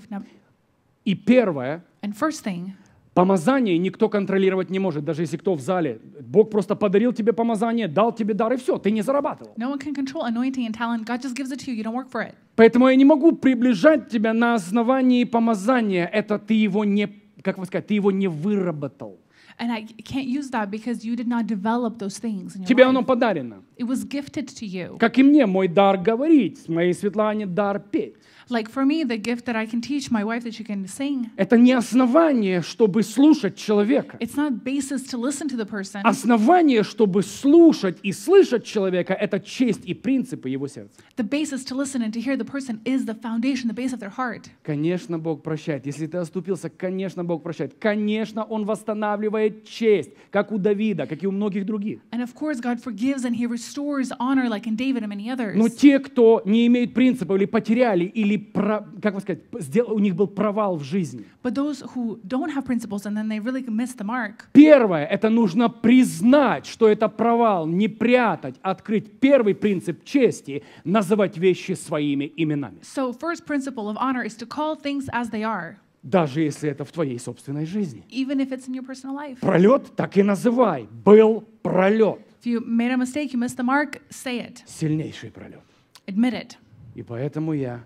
И первое, And first thing, помазание никто контролировать не может, даже если кто в зале. Бог просто подарил тебе помазание, дал тебе дар, и все, ты не зарабатывал. No one can control anointing and talent. God just gives it to you. You don't work for it. Поэтому я не могу приближать тебя на основании помазания. Это ты его не, как вы сказать, ты его не выработал. And I can't use that because you did not develop those things in your Тебе life. оно подарено. It was gifted to you. Как и мне, мой дар говорить, моей Светлане дар петь. Like for me, the gift that I can teach my wife that she can sing. Это не основание, чтобы слушать человека. It's not basis to listen to the person. Основание, чтобы слушать и слышать человека, это честь и принципы его сердца. The basis to listen and to hear the person is the foundation, the base of their heart. Конечно, Бог прощает. Если ты оступился, конечно, Бог прощает. Конечно, Он восстанавливает честь, как у Давида, как и у многих других. And of course, God forgives and He restores honor, like in David and many others. Но те, кто не имеет принципа или потеряли, или про, как бы сказать, сдел, у них был провал в жизни. really Первое, это нужно признать, что это провал, не прятать, открыть. Первый принцип чести – называть вещи своими именами. So first principle of honor is to call things as they are. Даже если это в твоей собственной жизни. Even if it's in your personal life. Пролет так и называй. Был пролет. If you made a mistake, you missed the mark, say it. Сильнейший пролет. Admit it. И поэтому я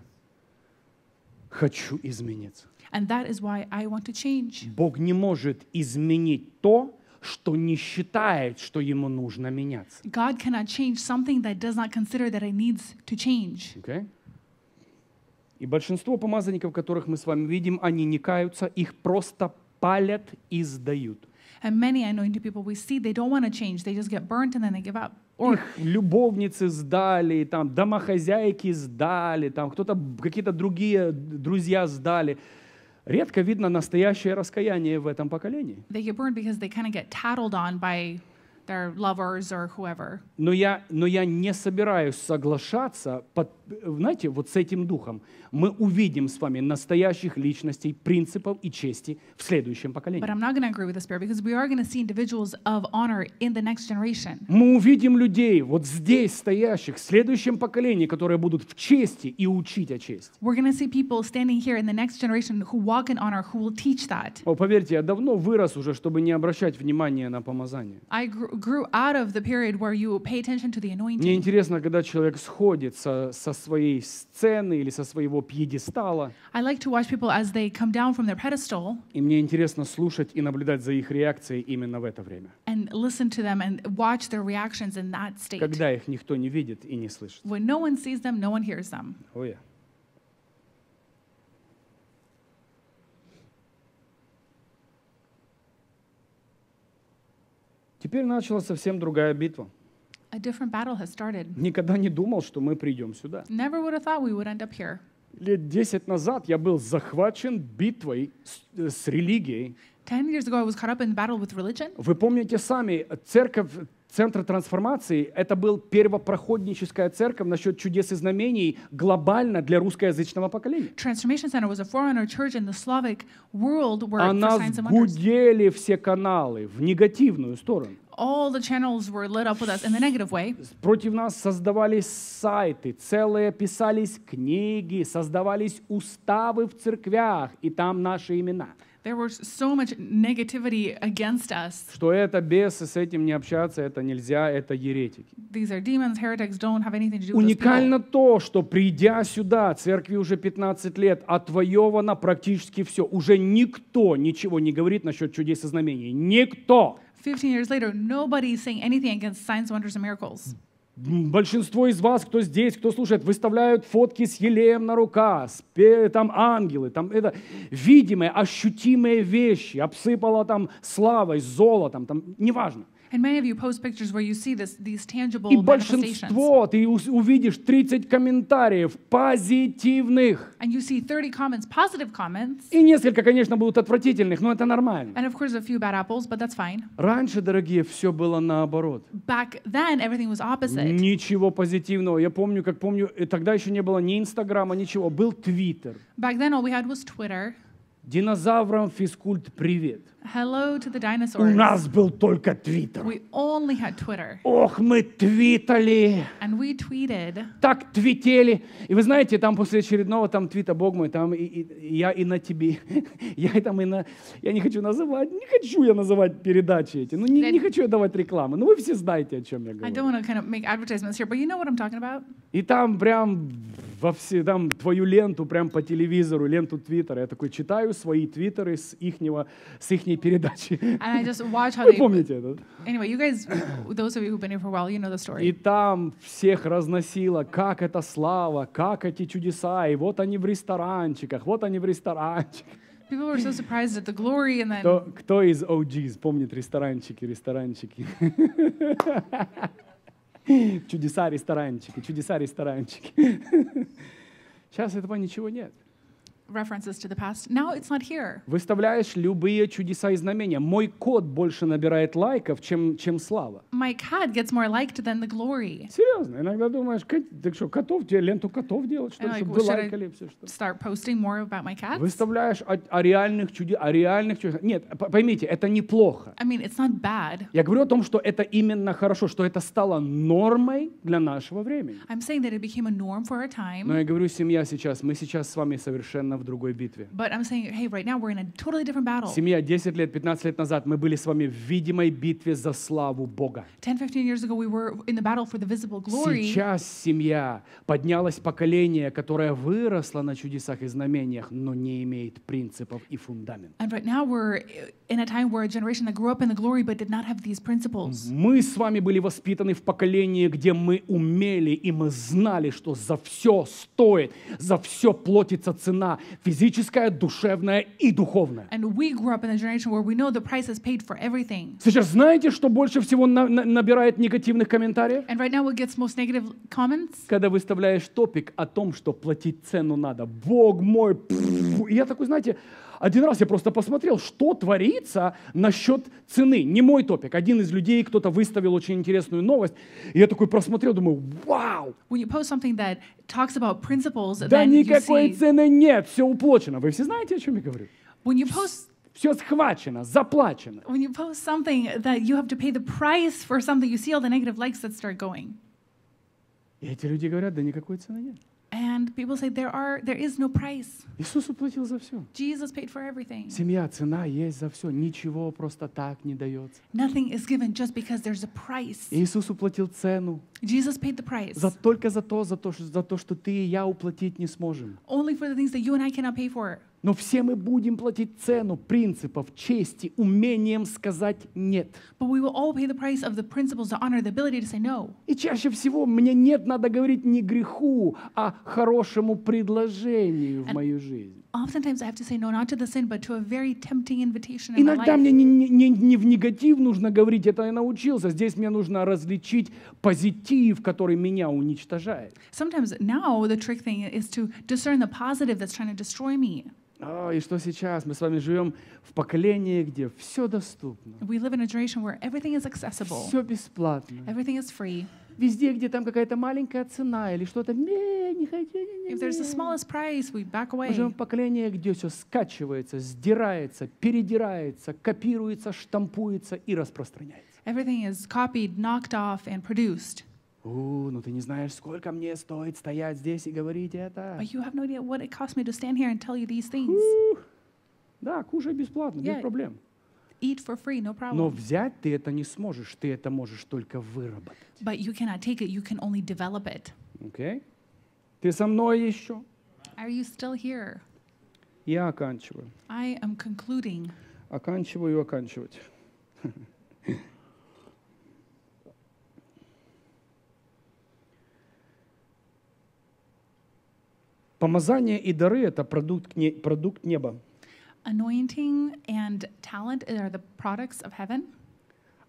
хочу измениться. And that is why I want to change. Бог не может изменить то, что не считает, что ему нужно меняться. God cannot change something that does not consider that it needs to change. Okay? И большинство помазанников, которых мы с вами видим, они не каются, их просто палят и сдают. And many anointed people we see, they don't want to change. They just get burnt and then they give up. Он любовницы сдали, там, домохозяйки сдали, там, кто-то, какие-то другие друзья сдали. Редко видно настоящее раскаяние в этом поколении. They get burned because they kind of get tattled on by their lovers or whoever. Но я, но я не собираюсь соглашаться под знаете, вот с этим духом мы увидим с вами настоящих личностей, принципов и чести в следующем поколении. Мы увидим людей вот здесь стоящих в следующем поколении, которые будут в чести и учить о чести. We're going О, поверьте, я давно вырос уже, чтобы не обращать внимания на помазание. I grew out of the period where you pay attention to the anointing. Мне интересно, когда человек сходит со, со своей сцены или со своего пьедестала. I like to watch people as they come down from their pedestal. И мне интересно слушать и наблюдать за их реакцией именно в это время. And listen to them and watch their reactions in that state. Когда их никто не видит и не слышит. When no one sees them, no one hears them. Oh yeah. Теперь началась совсем другая битва. A different battle has started. Никогда не думал, что мы придем сюда. Never would have thought we would end up here. Лет десять назад я был захвачен битвой с, э, с религией. Ten years ago I was caught up in battle with religion. Вы помните сами, э, церковь э, Центр трансформации — это был первопроходническая церковь насчет чудес и знамений глобально для русскоязычного поколения. Transformation Center was a forerunner church in the Slavic world where Она for гудели все каналы в негативную сторону all the channels were lit up with us in the negative way. Против нас создавались сайты, целые писались книги, создавались уставы в церквях, и там наши имена. There was so much negativity against us. Что это бесы, с этим не общаться, это нельзя, это еретики. These are demons, heretics, don't have anything to do Уникально то, что придя сюда, церкви уже 15 лет, отвоевано практически все. Уже никто ничего не говорит насчет чудес и знамений. Никто. 15 years later, nobody's saying anything against signs, wonders and miracles. Большинство из вас, кто здесь, кто слушает, выставляют фотки с елеем на руках, там ангелы, там это видимые, ощутимые вещи, обсыпала там славой, золотом, там неважно. И большинство, ты увидишь 30 комментариев позитивных. И несколько, конечно, будут отвратительных, но это нормально. Раньше, дорогие, все было наоборот. Back then everything was opposite. Ничего позитивного. Я помню, как помню, э, тогда еще не было ни Инстаграма, ничего. Был Твиттер. Back then all we had was Twitter. Динозаврам физкульт привет. Hello to the dinosaurs. У нас был только Твиттер. We only had Twitter. Ох, мы твитали. And we tweeted. Так твители. И вы знаете, там после очередного там твита, Бог мой, там и, и, я и на тебе. [LAUGHS] я и там и на... Я не хочу называть, не хочу я называть передачи эти. Ну, не, не хочу я давать рекламы. Ну, вы все знаете, о чем я говорю. I don't want to kind of make advertisements here, but you know what I'm talking about. И там прям во все, там, твою ленту прям по телевизору, ленту Твиттера. Я такой читаю свои твиттеры с ихнего, с ихней передачи. And I just [LAUGHS] watch how Вы помните этот? Anyway, you guys, those of you who've been here for a while, you know the story. И там всех разносило, как это слава, как эти чудеса, и вот они в ресторанчиках, вот они в ресторанчиках. People were so surprised at the glory and then... Кто, кто из OGs помнит ресторанчики, ресторанчики? [LAUGHS] Чудеса ресторанчики, чудеса ресторанчики. Сейчас этого ничего нет references to the past. Now it's not here. Выставляешь любые чудеса и знамения. Мой кот больше набирает лайков, чем, чем слава. My cat gets more liked than the glory. Серьезно, иногда думаешь, ты что, котов, ленту котов делать, что ли, чтобы вы лайкали все, что Start posting more about my cats? Выставляешь о, о реальных чудесах, о реальных чудесах. Нет, поймите, это неплохо. I mean, it's not bad. Я говорю о том, что это именно хорошо, что это стало нормой для нашего времени. I'm saying that it became a norm for our time. Но я говорю, семья сейчас, мы сейчас с вами совершенно в другой битве. saying, hey, right now we're in a totally Семья, 10 лет, 15 лет назад мы были с вами в видимой битве за славу Бога. Сейчас семья поднялась поколение, которое выросло на чудесах и знамениях, но не имеет принципов и фундамента. And right Мы с вами были воспитаны в поколении, где мы умели и мы знали, что за все стоит, за все платится цена, физическая, душевная и духовная. Сейчас знаете, что больше всего на, на, набирает негативных комментариев? And right now gets most negative comments? Когда выставляешь топик о том, что платить цену надо. Бог мой, пфф, и я такой, знаете, один раз я просто посмотрел, что творится насчет цены. Не мой топик. Один из людей, кто-то выставил очень интересную новость. И я такой просмотрел, думаю, вау! да никакой see... цены нет, все уплочено. Вы все знаете, о чем я говорю? When you post все схвачено, заплачено. И эти люди говорят, да никакой цены нет. And people say there are there is no price. Иисус уплатил за все. Jesus paid for everything. Семья, цена есть за все. Ничего просто так не дается. Nothing is given just because there's a price. Иисус уплатил цену. Jesus paid the price. За только за то, за то, за то, что ты и я уплатить не сможем. Only for the things that you and I cannot pay for. Но все мы будем платить цену принципов чести, умением сказать нет. И чаще всего мне нет надо говорить не греху, а хорошему предложению в мою жизнь. Иногда мне не, не, не в негатив нужно говорить, это я научился. Здесь мне нужно различить позитив, который меня уничтожает. А, и что сейчас? Мы с вами живем в поколении, где все доступно. We live in a generation where everything is accessible. Все бесплатно. Everything is free. Везде, где там какая-то маленькая цена или что-то, не, не хочу, не, не, не. If there's the smallest price, we back away. Мы живем в поколении, где все скачивается, сдирается, передирается, копируется, штампуется и распространяется. Everything is copied, knocked off, and produced. У, ну ты не знаешь, сколько мне стоит стоять здесь и говорить это. But you have no idea what it cost me to stand here and tell you these things. У, да, кушай бесплатно, yeah. без проблем. Eat for free, no problem. Но взять ты это не сможешь, ты это можешь только выработать. But you cannot take it, you can only develop it. Okay? Ты со мной еще? Are you still here? Я оканчиваю. I am concluding. Оканчиваю оканчивать. [LAUGHS] Помазание и дары — это продукт, не, продукт неба. Anointing and talent are the products of heaven.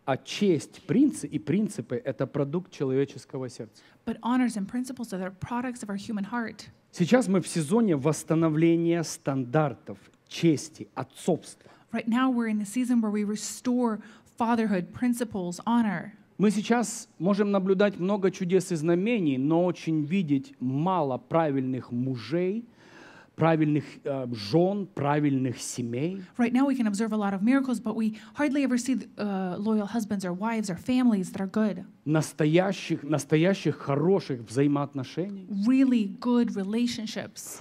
А честь, принцы и принципы — это продукт человеческого сердца. But honors and principles are the products of our human heart. Сейчас мы в сезоне восстановления стандартов чести, отцовства. Right now we're in the season where we restore fatherhood, principles, honor. Мы сейчас можем наблюдать много чудес и знамений, но очень видеть мало правильных мужей, правильных э, жен, правильных семей. Right now we can observe a lot of miracles, but we hardly ever see uh, loyal husbands or wives or families that are good. Настоящих, настоящих хороших взаимоотношений. Really good relationships.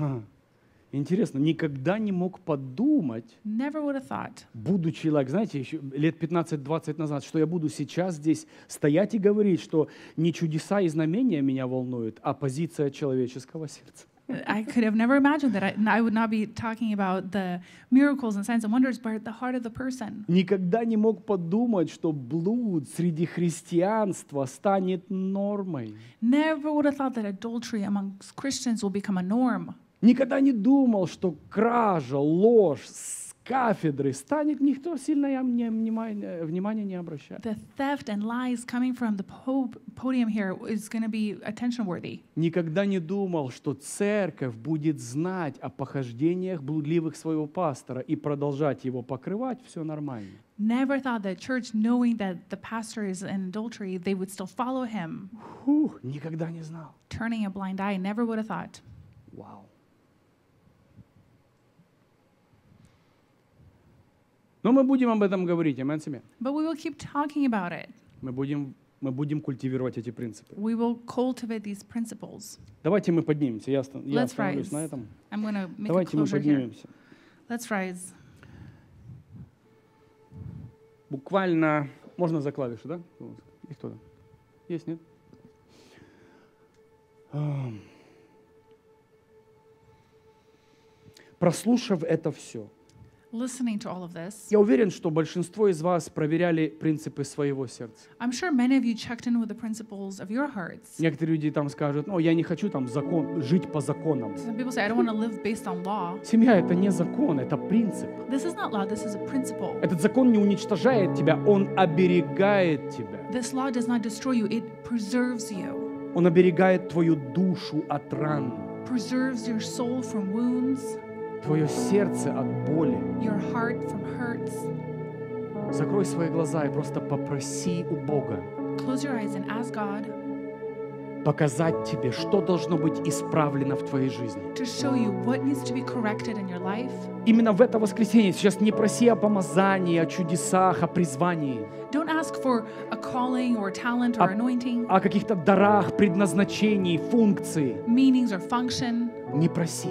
Интересно, никогда не мог подумать, Never would have thought, будучи человек, знаете, еще лет 15-20 назад, что я буду сейчас здесь стоять и говорить, что не чудеса и знамения меня волнуют, а позиция человеческого сердца. I could have never imagined that I, I, would not be talking about the miracles and signs and wonders, but the heart of the person. Никогда не мог подумать, что блуд среди христианства станет нормой. Never would have thought that adultery amongst Christians will become a norm. Никогда не думал, что кража, ложь с кафедры станет, никто сильно мне внимания, не обращает. Никогда не думал, что церковь будет знать о похождениях блудливых своего пастора и продолжать его покрывать, все нормально. Never thought that church, knowing that the pastor is in adultery, they would still follow him. Фух, никогда не знал. Turning a blind eye, never would have thought. Wow. Но мы будем об этом говорить, amen, семья. But we will keep talking about it. Мы будем мы будем культивировать эти принципы. We will cultivate these principles. Давайте мы поднимемся. Я, останов, я остановлюсь rise. на этом. I'm gonna make Давайте a мы поднимемся. Here. Let's rise. Буквально можно за клавишу, да? И кто-то? Есть, нет? Прослушав это все, listening to all of this, я уверен, что большинство из вас проверяли принципы своего сердца. I'm sure many of you checked in with the principles of your hearts. Некоторые люди там скажут, ну, я не хочу там закон, жить по законам. Some people say, I don't want to live based on law. Семья — это не закон, это принцип. This is not law, this is a principle. Этот закон не уничтожает тебя, он оберегает тебя. This law does not destroy you, it preserves you. Он оберегает твою душу от ран. Preserves your soul from wounds. Твое сердце от боли. Your heart from hurts. Закрой свои глаза и просто попроси у Бога. Close your eyes and ask God показать тебе, что должно быть исправлено в твоей жизни. Именно в это воскресенье сейчас не проси о помазании, о чудесах, о призвании. Don't ask for a calling or talent or а anointing. О, о каких-то дарах, предназначении, функции. Meanings or function. Не проси.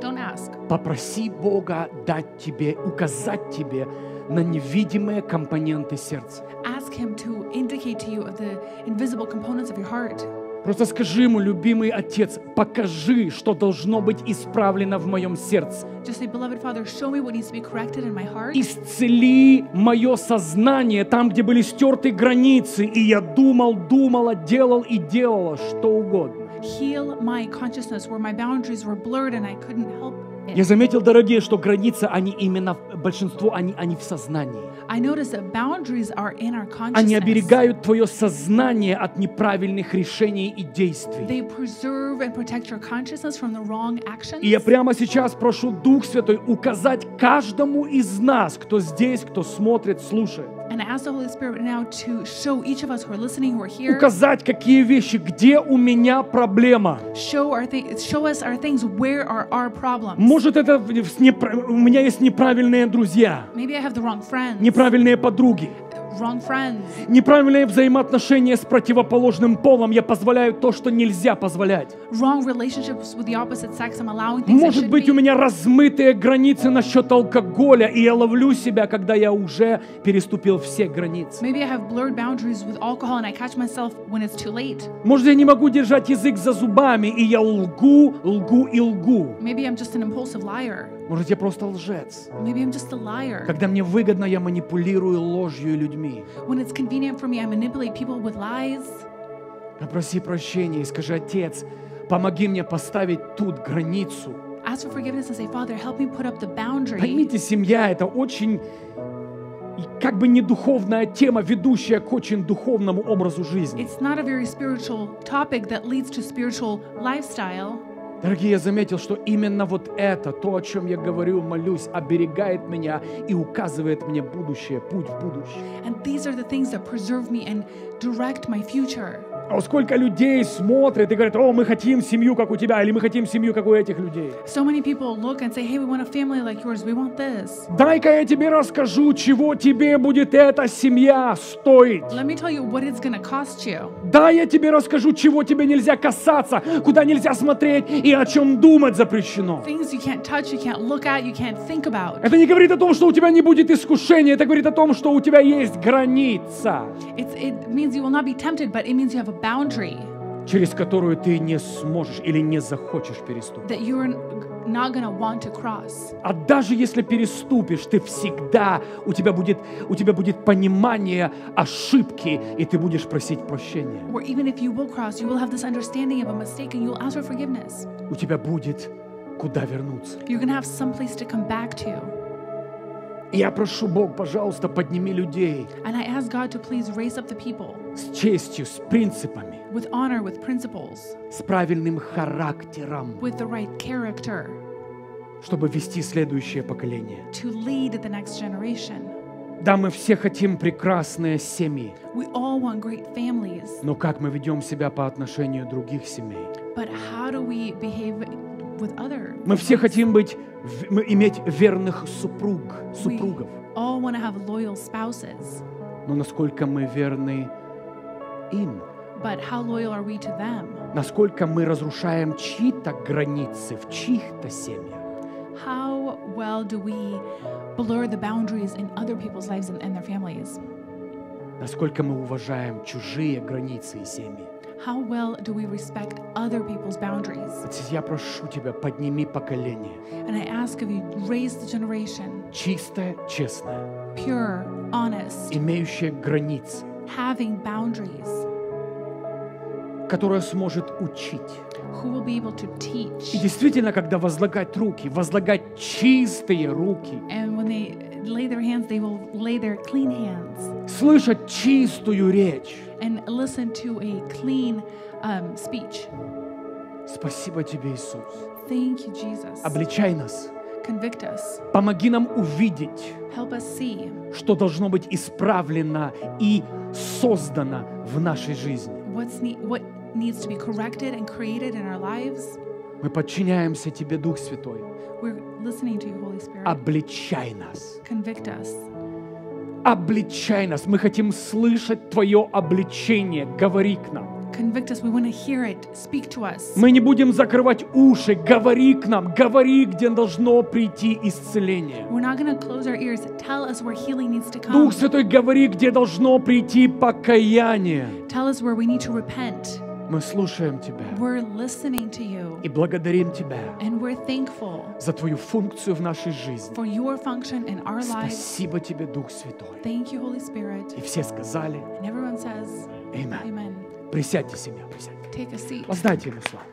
Don't ask. Попроси Бога дать тебе, указать тебе на невидимые компоненты сердца. Ask him to indicate to you the invisible components of your heart. Просто скажи ему, любимый отец, покажи, что должно быть исправлено в моем сердце. Исцели мое сознание там, где были стерты границы, и я думал, думала, делал и делала что угодно heal my consciousness where my boundaries were blurred and I couldn't help я заметил, дорогие, что границы, они именно, большинство, они, они в сознании. Они оберегают твое сознание от неправильных решений и действий. И я прямо сейчас прошу Дух Святой указать каждому из нас, кто здесь, кто смотрит, слушает And I ask the Holy Spirit now to show each of us who are listening, who are here, указать, какие вещи, где у меня проблема. Show, our th- show us our things, where are our problems. Может, это у меня есть неправильные друзья, Maybe I have the wrong friends, неправильные подруги. Wrong friends. Неправильные взаимоотношения с противоположным полом. Я позволяю то, что нельзя позволять. Wrong relationships with the opposite sex. I'm allowing things Может быть, be. у меня размытые границы насчет алкоголя, и я ловлю себя, когда я уже переступил все границы. Maybe I have blurred boundaries with alcohol, and I catch myself when it's too late. Может, я не могу держать язык за зубами, и я лгу, лгу и лгу. Maybe I'm just an impulsive liar. Может, я просто лжец. Maybe I'm just a liar. Когда мне выгодно, я манипулирую ложью людьми. When it's convenient for me, I manipulate people with lies. Попроси прощения и скажи, Отец, помоги мне поставить тут границу. Ask for forgiveness and say, Father, help me put up the boundary. Поймите, семья — это очень как бы не духовная тема, ведущая к очень духовному образу жизни. It's not a very spiritual topic that leads to spiritual lifestyle. Дорогие, я заметил, что именно вот это, то, о чем я говорю, молюсь, оберегает меня и указывает мне будущее, путь в будущее. And these are the things that preserve me and direct my future. А сколько людей смотрят и говорят, о, мы хотим семью, как у тебя, или мы хотим семью, как у этих людей. So many people look and say, hey, we want a family like yours, we want this. Дай-ка я тебе расскажу, чего тебе будет эта семья стоить. Let me tell you what it's gonna cost you. Да, я тебе расскажу, чего тебе нельзя касаться, куда нельзя смотреть и о чем думать запрещено. Things you can't touch, you can't look at, you can't think about. Это не говорит о том, что у тебя не будет искушения, это говорит о том, что у тебя есть граница. it means you will not be tempted, but it means you have a boundary, через которую ты не сможешь или не захочешь переступить. That you're not gonna want to cross. А даже если переступишь, ты всегда, у тебя будет, у тебя будет понимание ошибки, и ты будешь просить прощения. У тебя будет куда вернуться. You're gonna have some place to come back to. Я прошу Бог, пожалуйста, подними людей. And I ask God to please raise up the people. С честью, с принципами. With honor, with principles. С правильным характером. With the right character. Чтобы вести следующее поколение. To lead the next generation. Да, мы все хотим прекрасные семьи. We all want great families. Но как мы ведем себя по отношению других семей? But how do we behave with other мы все хотим быть иметь верных супруг, супругов. All want to have loyal spouses. Но насколько мы верны им? But how loyal are we to them? Насколько мы разрушаем чьи-то границы в чьих-то семьях? How well do we blur the boundaries in other people's lives and, and their families? Насколько мы уважаем чужие границы и семьи? How well do we respect other people's boundaries? Отец, я прошу тебя, подними поколение. And I ask of you, raise the generation. Чистое, честное. Pure, honest. Имеющее границы. Having boundaries. которая сможет учить. И действительно, когда возлагать руки, возлагать чистые руки. Hands, Слышать чистую речь and listen to a clean um, speech. Спасибо тебе, Иисус. Thank you, Jesus. Обличай нас. Convict us. Помоги нам увидеть, Help us see. что должно быть исправлено и создано в нашей жизни. What's ne- what needs to be corrected and created in our lives. Мы подчиняемся Тебе, Дух Святой. We're listening to you, Holy Spirit. Обличай нас. Convict us обличай нас. Мы хотим слышать Твое обличение. Говори к нам. Мы не будем закрывать уши. Говори к нам. Говори, где должно прийти исцеление. Дух Святой, говори, где должно прийти покаяние. Tell us where we need to repent. Мы слушаем Тебя. We're listening to you. И благодарим Тебя And we're thankful за Твою функцию в нашей жизни. For your function in our lives. Спасибо Тебе, Дух Святой. Thank you, Holy Spirit. И все сказали And everyone says, Amen. Amen. Присядьте, семья, присядьте. Take a seat. Воздайте Ему славу.